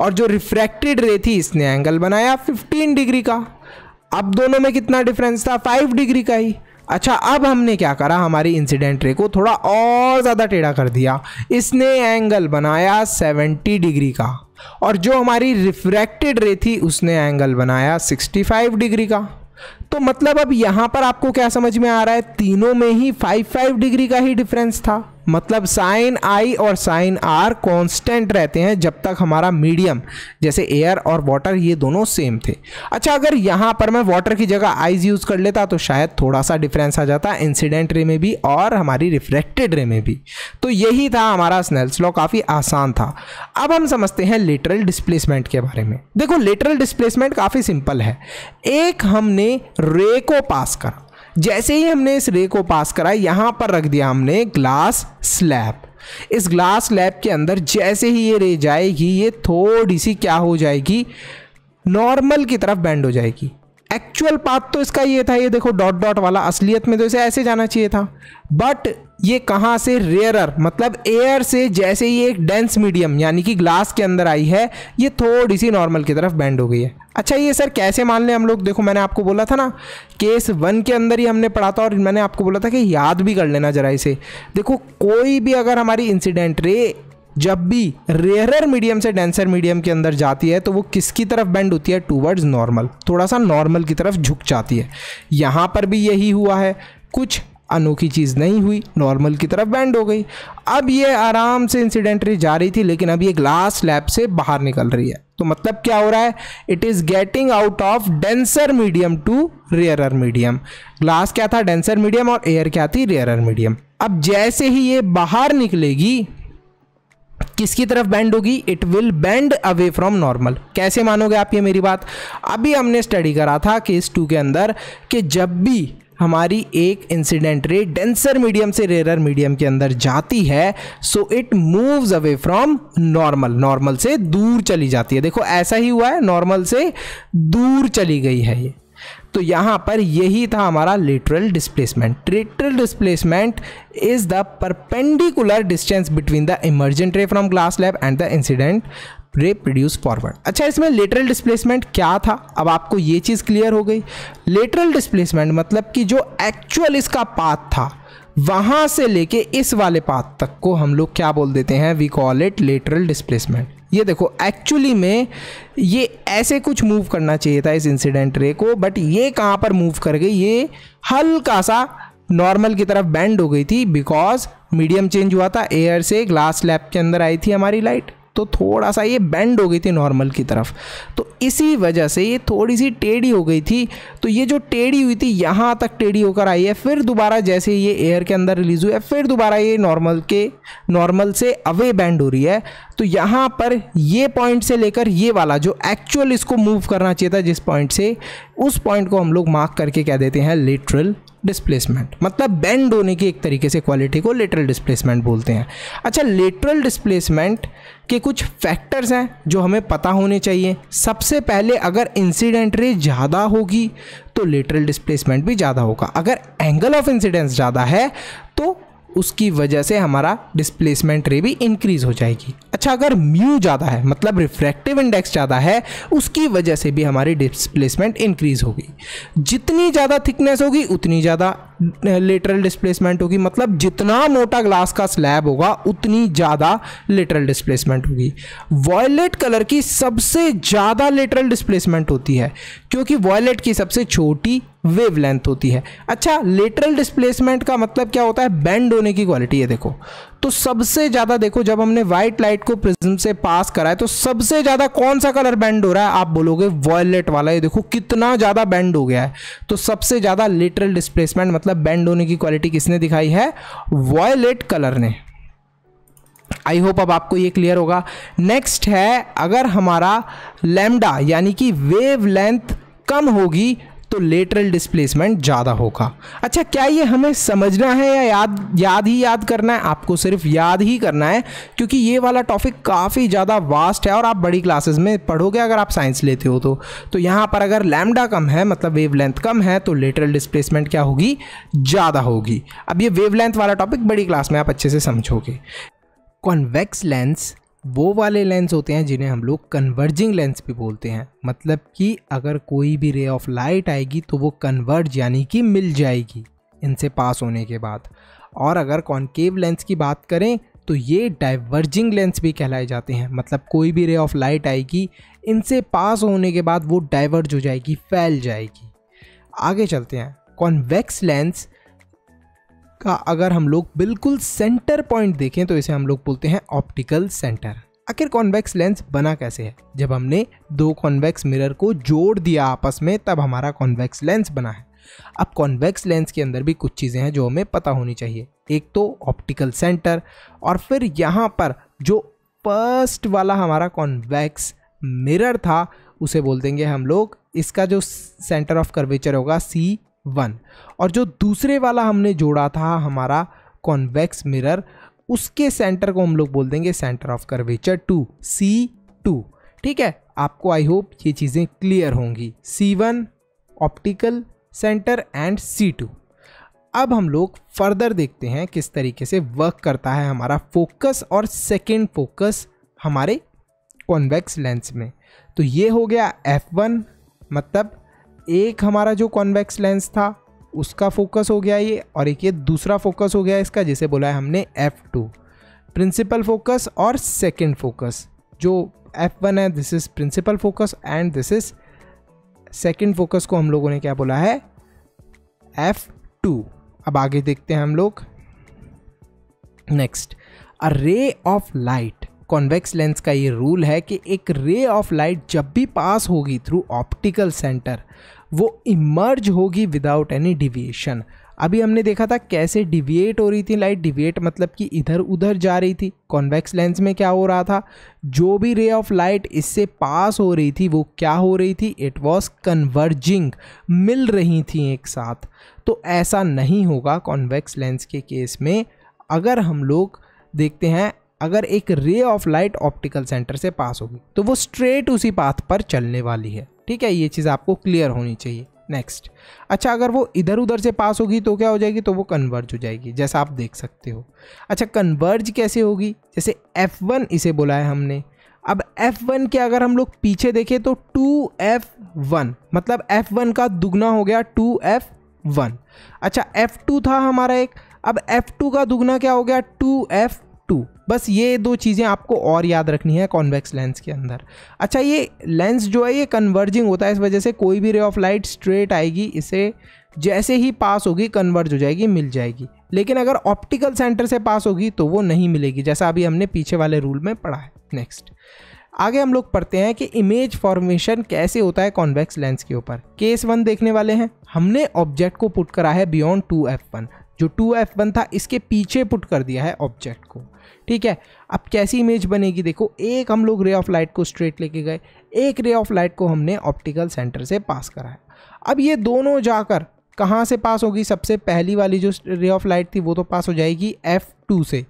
और जो रिफ्रैक्टेड रे थी इसने एंगल बनाया 15 डिग्री का अब दोनों में कितना डिफरेंस था 5 डिग्री का ही अच्छा अब हमने क्या करा हमारी इंसिडेंट रे को थोड़ा और ज़्यादा टेढ़ा कर दिया इसने एंगल बनाया 70 डिग्री का और जो हमारी रिफ्रैक्टेड रे थी उसने एंगल बनाया 65 डिग्री का तो मतलब अब यहां पर आपको क्या समझ में आ रहा है तीनों में ही 55 डिग्री का ही डिफरेंस था मतलब साइन आई और साइन आर कांस्टेंट रहते हैं जब तक हमारा मीडियम जैसे एयर और वाटर ये दोनों सेम थे अच्छा अगर यहाँ पर मैं वाटर की जगह आइज यूज़ कर लेता तो शायद थोड़ा सा डिफरेंस आ जाता इंसिडेंट रे में भी और हमारी रिफ्रेक्टेड रे में भी तो यही था हमारा स्नेल्स लॉ काफ़ी आसान था अब हम समझते हैं लेटरल डिस्प्लेसमेंट के बारे में देखो लेटरल डिस्प्लेसमेंट काफ़ी सिंपल है एक हमने रे को पास करा जैसे ही हमने इस रे को पास करा यहाँ पर रख दिया हमने ग्लास स्लैब इस ग्लास स्लैब के अंदर जैसे ही ये रे जाएगी ये थोड़ी सी क्या हो जाएगी नॉर्मल की तरफ बैंड हो जाएगी एक्चुअल पाथ तो इसका ये था ये देखो डॉट डॉट वाला असलियत में तो इसे ऐसे जाना चाहिए था बट ये कहाँ से रेयरर मतलब एयर से जैसे ही एक डेंस मीडियम यानी कि ग्लास के अंदर आई है ये थोड़ी सी नॉर्मल की तरफ बैंड हो गई है अच्छा ये सर कैसे मान लें हम लोग देखो मैंने आपको बोला था ना केस वन के अंदर ही हमने पढ़ा था और मैंने आपको बोला था कि याद भी कर लेना जरा इसे देखो कोई भी अगर हमारी इंसिडेंट रे जब भी रेयरर मीडियम से डेंसर मीडियम के अंदर जाती है तो वो किसकी तरफ बेंड होती है टूवर्ड्स नॉर्मल थोड़ा सा नॉर्मल की तरफ झुक जाती है यहाँ पर भी यही हुआ है कुछ अनोखी चीज़ नहीं हुई नॉर्मल की तरफ बैंड हो गई अब ये आराम से इंसिडेंटरी जा रही थी लेकिन अब ये ग्लास लैब से बाहर निकल रही है तो मतलब क्या हो रहा है it is getting out of denser medium to rarer medium glass क्या था डेंसर मीडियम और एयर क्या थी रेयरर मीडियम अब जैसे ही ये बाहर निकलेगी किसकी तरफ बैंड होगी it will bend away from normal कैसे मानोगे आप ये मेरी बात अभी हमने स्टडी करा था केस टू के अंदर कि जब भी हमारी एक इंसिडेंट रे डेंसर मीडियम से रेरर मीडियम के अंदर जाती है so it moves away from normal normal से दूर चली जाती है देखो ऐसा ही हुआ है नॉर्मल से दूर चली गई है ये तो यहाँ पर यही था हमारा lateral displacement lateral displacement is the perpendicular distance between the emergent ray from glass slab and the incident ray forward अच्छा इसमें लेटरल डिस्प्लेसमेंट क्या था अब आपको ये चीज़ क्लियर हो गई लेटरल डिस्प्लेसमेंट मतलब कि जो एक्चुअल इसका पाथ था वहाँ से लेके इस वाले पाथ तक को हम लोग क्या बोल देते हैं we call it lateral displacement ये देखो एक्चुअली में ये ऐसे कुछ मूव करना चाहिए था इस इंसिडेंट रे को बट ये कहाँ पर मूव कर गई ये हल्का सा नॉर्मल की तरफ बैंड हो गई थी बिकॉज मीडियम चेंज हुआ था एयर से ग्लास लैब के अंदर आई थी हमारी लाइट तो थोड़ा सा ये बेंड हो गई थी नॉर्मल की तरफ तो इसी वजह से ये थोड़ी सी टेढ़ी हो गई थी तो ये जो टेढ़ी हुई थी यहाँ तक टेढ़ी होकर आई है फिर दोबारा जैसे ये एयर के अंदर रिलीज़ हुई है फिर दोबारा ये नॉर्मल के नॉर्मल से अवे बैंड हो रही है तो यहाँ पर ये पॉइंट से लेकर ये वाला जो एक्चुअल इसको मूव करना चाहिए था जिस पॉइंट से उस पॉइंट को हम लोग मार्क करके कह देते हैं लिटरल डिस्प्लेसमेंट मतलब बेंड होने की एक तरीके से क्वालिटी को लेटरल डिस्प्लेसमेंट बोलते हैं अच्छा लेटरल डिस्प्लेसमेंट के कुछ फैक्टर्स हैं जो हमें पता होने चाहिए सबसे पहले अगर इंसिडेंट रे ज़्यादा होगी तो लेटरल डिस्प्लेसमेंट भी ज़्यादा होगा अगर एंगल ऑफ इंसिडेंस ज़्यादा है तो उसकी वजह से हमारा डिस्प्लेसमेंट रे भी इंक्रीज़ हो जाएगी अच्छा अगर म्यू ज़्यादा है मतलब रिफ्रैक्टिव इंडेक्स ज़्यादा है उसकी वजह से भी हमारी डिस्प्लेसमेंट इंक्रीज़ होगी जितनी ज़्यादा थिकनेस होगी उतनी ज़्यादा लेटरल डिस्प्लेसमेंट होगी मतलब जितना मोटा ग्लास का स्लैब होगा उतनी ज़्यादा लेटरल डिस्प्लेसमेंट होगी वॉयलेट कलर की सबसे ज़्यादा लेटरल डिस्प्लेसमेंट होती है क्योंकि वॉयलेट की सबसे छोटी वेव लेंथ होती है अच्छा लेटरल डिस्प्लेसमेंट का मतलब क्या होता है बैंड होने की क्वालिटी है देखो तो सबसे ज़्यादा देखो जब हमने व्हाइट लाइट को प्रिज्म से पास करा है तो सबसे ज़्यादा कौन सा कलर बैंड हो रहा है आप बोलोगे वॉयलेट वाला ये देखो कितना ज़्यादा बैंड हो गया है तो सबसे ज़्यादा लेटरल डिस्प्लेसमेंट मतलब बैंड होने की क्वालिटी किसने दिखाई है वॉयलेट कलर ने आई होप अब आपको ये क्लियर होगा नेक्स्ट है अगर हमारा लेमडा यानी कि वेव लेंथ कम होगी तो लेटरल डिस्प्लेसमेंट ज़्यादा होगा अच्छा क्या ये हमें समझना है या याद याद ही याद करना है आपको सिर्फ याद ही करना है क्योंकि ये वाला टॉपिक काफ़ी ज़्यादा वास्ट है और आप बड़ी क्लासेस में पढ़ोगे अगर आप साइंस लेते हो तो तो यहाँ पर अगर लैमडा कम है मतलब वेव कम है तो लेटरल डिस्प्लेसमेंट क्या होगी ज़्यादा होगी अब ये वेव वाला टॉपिक बड़ी क्लास में आप अच्छे से समझोगे कॉन्वेक्स लेंस वो वाले लेंस होते हैं जिन्हें हम लोग कन्वर्जिंग लेंस भी बोलते हैं मतलब कि अगर कोई भी रे ऑफ लाइट आएगी तो वो कन्वर्ज यानी कि मिल जाएगी इनसे पास होने के बाद और अगर कॉन्केव लेंस की बात करें तो ये डाइवर्जिंग लेंस भी कहलाए जाते हैं मतलब कोई भी रे ऑफ लाइट आएगी इनसे पास होने के बाद वो डाइवर्ज हो जाएगी फैल जाएगी आगे चलते हैं कॉन्वेक्स लेंस का अगर हम लोग बिल्कुल सेंटर पॉइंट देखें तो इसे हम लोग बोलते हैं ऑप्टिकल सेंटर आखिर कॉन्वेक्स लेंस बना कैसे है जब हमने दो कॉन्वेक्स मिरर को जोड़ दिया आपस में तब हमारा कॉन्वेक्स लेंस बना है अब कॉन्वेक्स लेंस के अंदर भी कुछ चीज़ें हैं जो हमें पता होनी चाहिए एक तो ऑप्टिकल सेंटर और फिर यहाँ पर जो फर्स्ट वाला हमारा कॉन्वेक्स मिरर था उसे बोल देंगे हम लोग इसका जो सेंटर ऑफ कर्वेचर होगा सी वन और जो दूसरे वाला हमने जोड़ा था हमारा कॉन्वेक्स मिरर उसके सेंटर को हम लोग बोल देंगे centre of curvature to C two ठीक है आपको आई होप ये चीज़ें क्लियर होंगी C one optical centre and C two अब हम लोग फर्दर देखते हैं किस तरीके से वर्क करता है हमारा फोकस और सेकेंड फोकस हमारे कॉन्वेक्स लेंस में तो ये हो गया एफ वन मतलब एक हमारा जो कॉन्वेक्स लेंस था उसका फोकस हो गया ये और एक ये दूसरा फोकस हो गया इसका जिसे बोला है हमने एफ़ टू प्रिंसिपल फोकस और सेकेंड फोकस जो एफ वन है this is principal focus and this is second focus को हम लोगों ने क्या बोला है एफ टू अब आगे देखते हैं हम लोग नेक्स्ट अ रे ऑफ लाइट कॉन्वेक्स लेंस का ये रूल है कि एक रे ऑफ लाइट जब भी पास होगी थ्रू ऑप्टिकल सेंटर वो इमर्ज होगी विदाउट एनी डिविएशन अभी हमने देखा था कैसे डिविएट हो रही थी लाइट डिविएट मतलब कि इधर उधर जा रही थी कॉन्वेक्स लेंस में क्या हो रहा था जो भी रे ऑफ लाइट इससे पास हो रही थी वो क्या हो रही थी इट वॉज कन्वर्जिंग मिल रही थी एक साथ तो ऐसा नहीं होगा कॉन्वेक्स लेंस के केस में अगर हम लोग देखते हैं अगर एक ray of light optical centre से पास होगी तो वो स्ट्रेट उसी पाथ पर चलने वाली है ठीक है ये चीज़ आपको क्लियर होनी चाहिए नेक्स्ट अच्छा अगर वो इधर उधर से पास होगी तो क्या हो जाएगी तो वो कन्वर्ज हो जाएगी जैसा आप देख सकते हो अच्छा कन्वर्ज कैसे होगी जैसे F1 इसे बोला है हमने अब F1 के अगर हम लोग पीछे देखें तो 2F1 मतलब F1 का दुगना हो गया 2F1 अच्छा F2 था हमारा एक अब F2 का दुगना क्या हो गया 2F2 बस ये दो चीज़ें आपको और याद रखनी है कॉन्वेक्स लेंस के अंदर अच्छा ये लेंस जो है ये कन्वर्जिंग होता है इस वजह से कोई भी रे ऑफ लाइट स्ट्रेट आएगी इसे जैसे ही पास होगी कन्वर्ज हो जाएगी मिल जाएगी लेकिन अगर ऑप्टिकल सेंटर से पास होगी तो वो नहीं मिलेगी जैसा अभी हमने पीछे वाले रूल में पढ़ा है नेक्स्ट आगे हम लोग पढ़ते हैं कि इमेज फॉर्मेशन कैसे होता है कॉन्वेक्स लेंस के ऊपर केस वन देखने वाले हैं हमने ऑब्जेक्ट को पुट करा है बियॉन्ड टू एफ वन जो टू एफ वन था इसके पीछे पुट कर दिया है ऑब्जेक्ट को ठीक है अब कैसी इमेज बनेगी देखो एक हम लोग रे ऑफ लाइट को स्ट्रेट लेके गए एक रे ऑफ लाइट को हमने ऑप्टिकल सेंटर से पास कराया अब ये दोनों जाकर कहाँ से पास होगी सबसे पहली वाली जो रे ऑफ लाइट थी वो तो पास हो जाएगी एफ़ टू से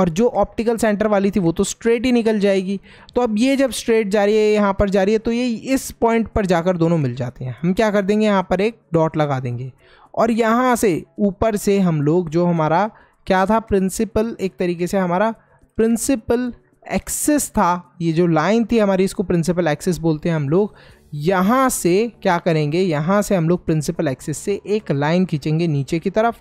और जो ऑप्टिकल सेंटर वाली थी वो तो स्ट्रेट ही निकल जाएगी तो अब ये जब स्ट्रेट जा रही है यहाँ पर जा रही है तो ये इस पॉइंट पर जाकर दोनों मिल जाते हैं हम क्या कर देंगे यहाँ पर एक डॉट लगा देंगे और यहाँ से ऊपर से हम लोग जो हमारा क्या था प्रिंसिपल एक तरीके से हमारा प्रिंसिपल एक्सेस था ये जो लाइन थी हमारी इसको प्रिंसिपल एक्सेस बोलते हैं हम लोग यहाँ से क्या करेंगे यहाँ से हम लोग प्रिंसिपल एक्सेस से एक लाइन खींचेंगे नीचे की तरफ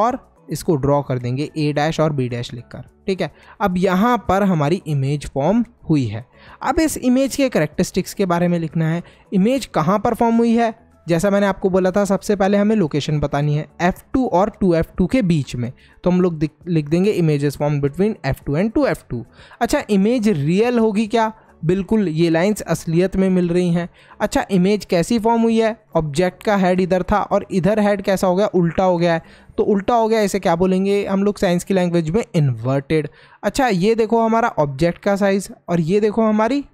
और इसको ड्रॉ कर देंगे ए डैश और बी डैश लिखकर ठीक है अब यहाँ पर हमारी इमेज फॉर्म हुई है अब इस इमेज के करेक्टरिस्टिक्स के बारे में लिखना है इमेज कहाँ पर फॉर्म हुई है जैसा मैंने आपको बोला था सबसे पहले हमें लोकेशन बतानी है F2 और 2F2 के बीच में तो हम लोग लिख देंगे images form between F2 and 2F2 अच्छा इमेज रियल होगी क्या बिल्कुल ये लाइंस असलियत में मिल रही हैं अच्छा इमेज कैसी फॉर्म हुई है ऑब्जेक्ट का हेड इधर था और इधर हेड कैसा हो गया उल्टा हो गया है तो उल्टा हो गया इसे क्या बोलेंगे हम लोग साइंस की लैंग्वेज में इन्वर्टेड अच्छा ये देखो हमारा ऑब्जेक्ट का साइज़ और ये देखो हमारी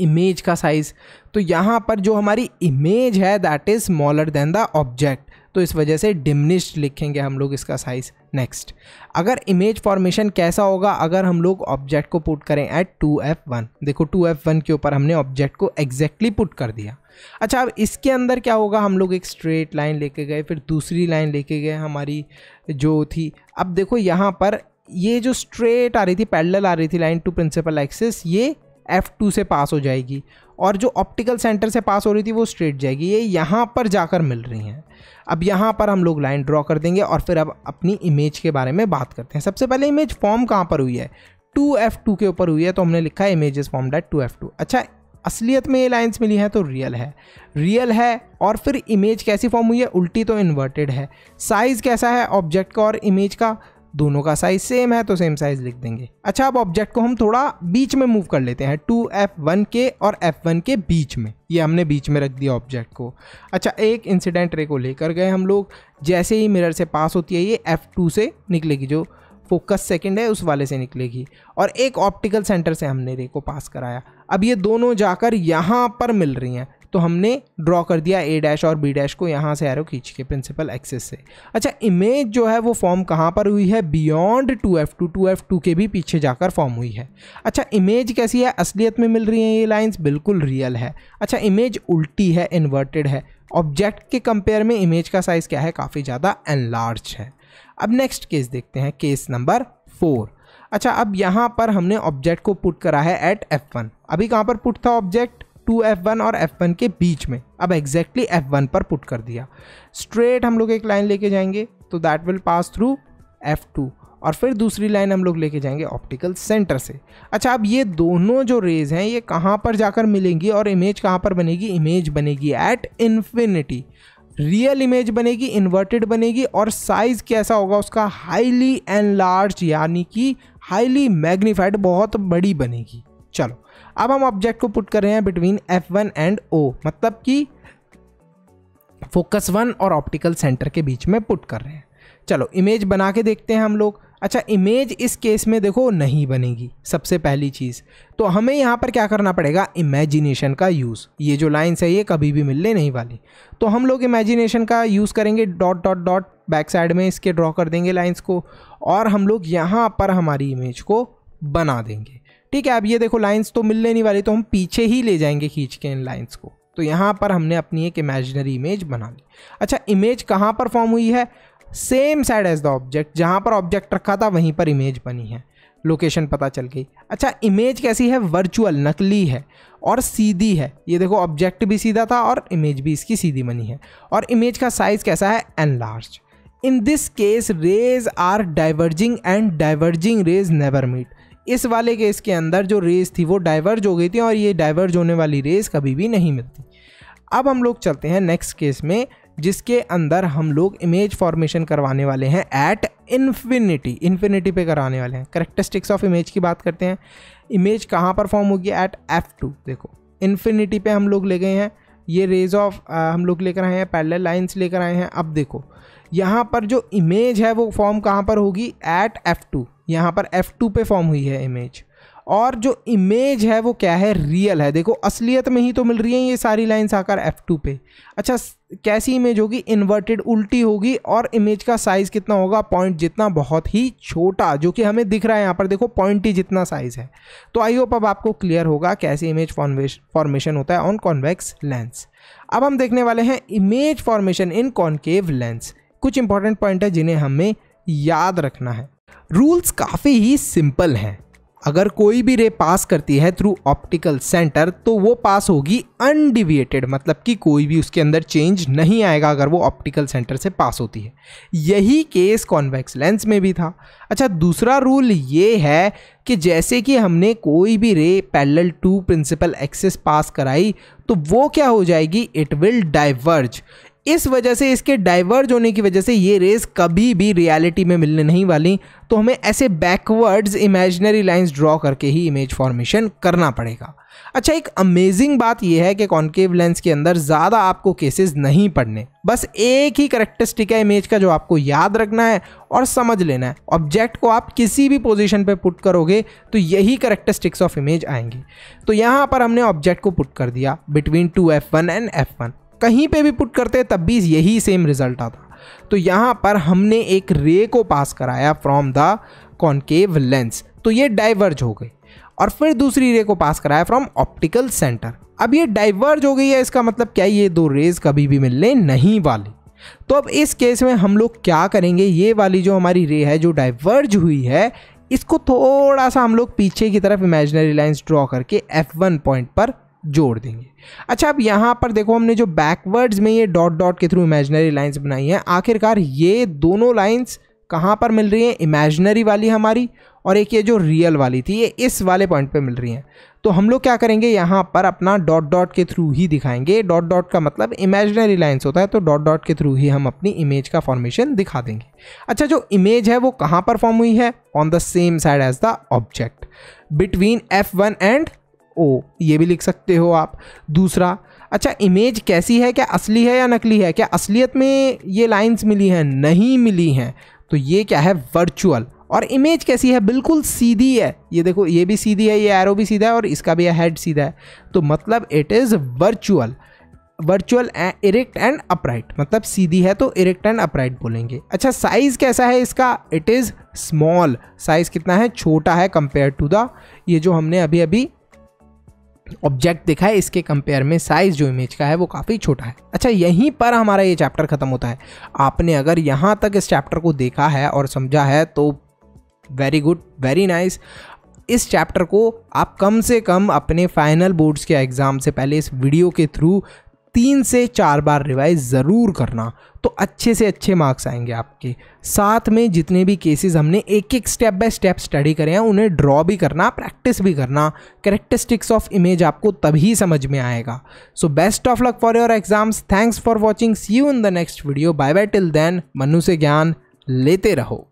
इमेज का साइज़ तो यहाँ पर जो हमारी इमेज है that is smaller than the object तो इस वजह से डिमनिश्ड लिखेंगे हम लोग इसका साइज़ नेक्स्ट अगर इमेज फॉर्मेशन कैसा होगा अगर हम लोग ऑब्जेक्ट को पुट करें एट टू एफ वन देखो टू एफ वन के ऊपर हमने ऑब्जेक्ट को एग्जैक्टली exactly पुट कर दिया अच्छा अब इसके अंदर क्या होगा हम लोग एक स्ट्रेट लाइन लेके गए फिर दूसरी लाइन लेके गए हमारी जो थी अब देखो यहाँ पर ये जो स्ट्रेट आ रही थी पैरेलल आ रही थी लाइन टू प्रिंसिपल एक्सेस ये एफ़ टू से पास हो जाएगी और जो ऑप्टिकल सेंटर से पास हो रही थी वो स्ट्रेट जाएगी ये यहाँ पर जाकर मिल रही हैं अब यहाँ पर हम लोग लाइन ड्रॉ कर देंगे और फिर अब अपनी इमेज के बारे में बात करते हैं सबसे पहले इमेज फॉर्म कहाँ पर हुई है टू एफ टू के ऊपर हुई है तो हमने लिखा है image is form at two F two अच्छा असलियत में ये लाइंस मिली हैं तो रियल है रियल है और फिर इमेज कैसी फॉर्म हुई है उल्टी तो इन्वर्टेड है साइज़ कैसा है ऑब्जेक्ट का और इमेज का दोनों का साइज सेम है तो सेम साइज लिख देंगे अच्छा अब ऑब्जेक्ट को हम थोड़ा बीच में मूव कर लेते हैं टू एफ वन के और एफ वन के बीच में ये हमने बीच में रख दिया ऑब्जेक्ट को अच्छा एक इंसिडेंट रे को लेकर गए हम लोग जैसे ही मिरर से पास होती है ये एफ टू से निकलेगी जो फोकस सेकेंड है उस वाले से निकलेगी और एक ऑप्टिकल सेंटर से हमने रे को पास कराया अब ये दोनों जाकर यहाँ पर मिल रही हैं तो हमने ड्रॉ कर दिया ए डैश और बी डैश को यहाँ से एरो खींच के प्रिंसिपल एक्सेस से अच्छा इमेज जो है वो फॉर्म कहाँ पर हुई है beyond two F two two F two के भी पीछे जाकर फॉर्म हुई है अच्छा इमेज कैसी है असलियत में मिल रही है ये लाइन्स बिल्कुल रियल है अच्छा इमेज उल्टी है इन्वर्टेड है ऑब्जेक्ट के कंपेयर में इमेज का साइज़ क्या है काफ़ी ज़्यादा एनलार्ज है अब नेक्स्ट केस देखते हैं केस नंबर फोर अच्छा अब यहाँ पर हमने ऑब्जेक्ट को पुट करा है एट एफ वन अभी कहाँ पर पुट था ऑब्जेक्ट टू एफ वन और एफ वन के बीच में अब एग्जैक्टली एफ वन पर पुट कर दिया स्ट्रेट हम लोग एक लाइन लेके जाएंगे तो that will pass through F two और फिर दूसरी लाइन हम लोग लेके जाएंगे ऑप्टिकल सेंटर से अच्छा अब ये दोनों जो रेज हैं ये कहाँ पर जाकर मिलेंगी और इमेज कहाँ पर बनेगी इमेज बनेगी एट इन्फिनिटी रियल इमेज बनेगी इन्वर्टेड बनेगी और साइज़ कैसा होगा उसका हाईली एनलार्ज यानी कि हाईली मैग्नीफाइड बहुत बड़ी बनेगी चलो अब हम ऑब्जेक्ट को पुट कर रहे हैं between F one and O मतलब कि फोकस वन और ऑप्टिकल सेंटर के बीच में पुट कर रहे हैं चलो इमेज बना के देखते हैं हम लोग अच्छा इमेज इस केस में देखो नहीं बनेगी सबसे पहली चीज़ तो हमें यहाँ पर क्या करना पड़ेगा इमेजिनेशन का यूज़ ये जो लाइन्स है ये कभी भी मिलने नहीं वाली तो हम लोग इमेजिनेशन का यूज़ करेंगे dot dot dot back side में इसके ड्रॉ कर देंगे लाइन्स को और हम लोग यहाँ पर हमारी इमेज को बना देंगे ठीक है अब ये देखो लाइन्स तो मिलने नहीं वाली तो हम पीछे ही ले जाएंगे खींच के इन लाइन्स को तो यहाँ पर हमने अपनी एक इमेजिनरी इमेज बना ली अच्छा इमेज कहाँ पर फॉर्म हुई है same side as the object जहाँ पर ऑब्जेक्ट रखा था वहीं पर इमेज बनी है लोकेशन पता चल गई अच्छा इमेज कैसी है वर्चुअल नकली है और सीधी है ये देखो ऑब्जेक्ट भी सीधा था और इमेज भी इसकी सीधी बनी है और इमेज का साइज़ कैसा है enlarged in this case rays are diverging and diverging rays never meet इस वाले केस के अंदर जो रेस थी वो डाइवर्ज हो गई थी और ये डाइवर्ज होने वाली रेस कभी भी नहीं मिलती अब हम लोग चलते हैं नेक्स्ट केस में जिसके अंदर हम लोग इमेज फॉर्मेशन करवाने वाले हैं एट इन्फिनिटी इन्फिनिटी पे कराने वाले हैं करेक्टरिस्टिक्स ऑफ इमेज की बात करते हैं इमेज कहाँ पर फॉर्म होगी एट एफ टू देखो इन्फिनिटी पे हम लोग ले गए हैं ये रेज ऑफ हम लोग लेकर आए हैं पैरेलल लाइंस लेकर आए हैं अब देखो यहाँ पर जो इमेज है वो फॉर्म कहाँ पर होगी एट एफ टू यहाँ पर F2 पे फॉर्म हुई है इमेज और जो इमेज है वो क्या है रियल है देखो असलियत में ही तो मिल रही है ये सारी लाइन्स आकर F2 पे अच्छा कैसी इमेज होगी इन्वर्टेड उल्टी होगी और इमेज का साइज़ कितना होगा पॉइंट जितना बहुत ही छोटा जो कि हमें दिख रहा है यहाँ पर देखो पॉइंट ही जितना साइज़ है तो आई होप अब आपको क्लियर होगा कैसे इमेज फॉर्मेशन होता है ऑन कॉन्वेक्स लेंस अब हम देखने वाले हैं image formation in concave lens कुछ इंपॉर्टेंट पॉइंट है जिन्हें हमें याद रखना है रूल्स काफ़ी ही सिंपल हैं अगर कोई भी रे पास करती है थ्रू ऑप्टिकल सेंटर तो वो पास होगी अनडिविएटेड मतलब कि कोई भी उसके अंदर चेंज नहीं आएगा अगर वो ऑप्टिकल सेंटर से पास होती है यही केस कॉन्वेक्स लेंस में भी था अच्छा दूसरा रूल ये है कि जैसे कि हमने कोई भी ray parallel to principal axis pass कराई तो वो क्या हो जाएगी इट विल डाइवर्ज इस वजह से इसके डाइवर्ज होने की वजह से ये रेस कभी भी रियलिटी में मिलने नहीं वाली तो हमें ऐसे बैकवर्ड्स इमेजनरी लाइंस ड्रॉ करके ही इमेज फॉर्मेशन करना पड़ेगा अच्छा एक अमेजिंग बात यह है कि कॉन्केव लेंस के अंदर ज़्यादा आपको केसेस नहीं पड़ने बस एक ही करेक्टरिस्टिक है इमेज का जो आपको याद रखना है और समझ लेना है ऑब्जेक्ट को आप किसी भी पोजिशन पर पुट करोगे तो यही करेक्टरिस्टिक्स ऑफ इमेज आएंगी तो यहाँ पर हमने ऑब्जेक्ट को पुट कर दिया between two F one and F one कहीं पे भी पुट करते तब भी यही सेम रिजल्ट आता तो यहाँ पर हमने एक रे को पास कराया फ्रॉम द कॉन्केव लेंस तो ये डाइवर्ज हो गई और फिर दूसरी रे को पास कराया फ्रॉम ऑप्टिकल सेंटर अब ये डाइवर्ज हो गई है इसका मतलब क्या ये दो रेज कभी भी मिलने नहीं वाली तो अब इस केस में हम लोग क्या करेंगे ये वाली जो हमारी रे है जो डाइवर्ज हुई है इसको थोड़ा सा हम लोग पीछे की तरफ इमेजनरी लाइंस ड्रॉ करके F1 पॉइंट पर जोड़ देंगे अच्छा अब यहाँ पर देखो हमने जो बैकवर्ड्स में ये डॉट डॉट के थ्रू इमेजनरी लाइंस बनाई हैं आखिरकार ये दोनों लाइंस कहाँ पर मिल रही हैं इमेजनरी वाली हमारी और एक ये जो रियल वाली थी ये इस वाले पॉइंट पे मिल रही हैं तो हम लोग क्या करेंगे यहाँ पर अपना डॉट डॉट के थ्रू ही दिखाएंगे डॉट डॉट का मतलब इमेजनरी लाइंस होता है तो डॉट डॉट के थ्रू ही हम अपनी इमेज का फॉर्मेशन दिखा देंगे अच्छा जो इमेज है वो कहाँ पर फॉर्म हुई है on the same side as the object between F one and O ये भी लिख सकते हो आप दूसरा अच्छा इमेज कैसी है क्या असली है या नकली है क्या असलियत में ये लाइंस मिली हैं नहीं मिली हैं तो ये क्या है वर्चुअल और इमेज कैसी है बिल्कुल सीधी है ये देखो ये भी सीधी है ये एरो भी सीधा है और इसका भी हेड सीधा है तो मतलब it is virtual virtual erect and upright मतलब सीधी है तो इरेक्ट एंड अपराइट बोलेंगे अच्छा साइज़ कैसा है इसका इट इज़ स्मॉल साइज़ कितना है छोटा है कंपेयर टू द ये जो हमने अभी अभी ऑब्जेक्ट देखा है इसके कंपेयर में साइज़ जो इमेज का है वो काफ़ी छोटा है अच्छा यहीं पर हमारा ये चैप्टर ख़त्म होता है आपने अगर यहाँ तक इस चैप्टर को देखा है और समझा है तो वेरी गुड वेरी नाइस इस चैप्टर को आप कम से कम अपने फाइनल बोर्ड्स के एग्ज़ाम से पहले इस वीडियो के थ्रू तीन से चार बार रिवाइज ज़रूर करना तो अच्छे से अच्छे मार्क्स आएंगे आपके साथ में जितने भी केसेस हमने एक एक स्टेप बाय स्टेप स्टडी करे हैं उन्हें ड्रॉ भी करना प्रैक्टिस भी करना करेक्टरिस्टिक्स ऑफ इमेज आपको तभी समझ में आएगा so best of luck for your exams thanks for watching see you in the next video bye bye till then Manu से ज्ञान लेते रहो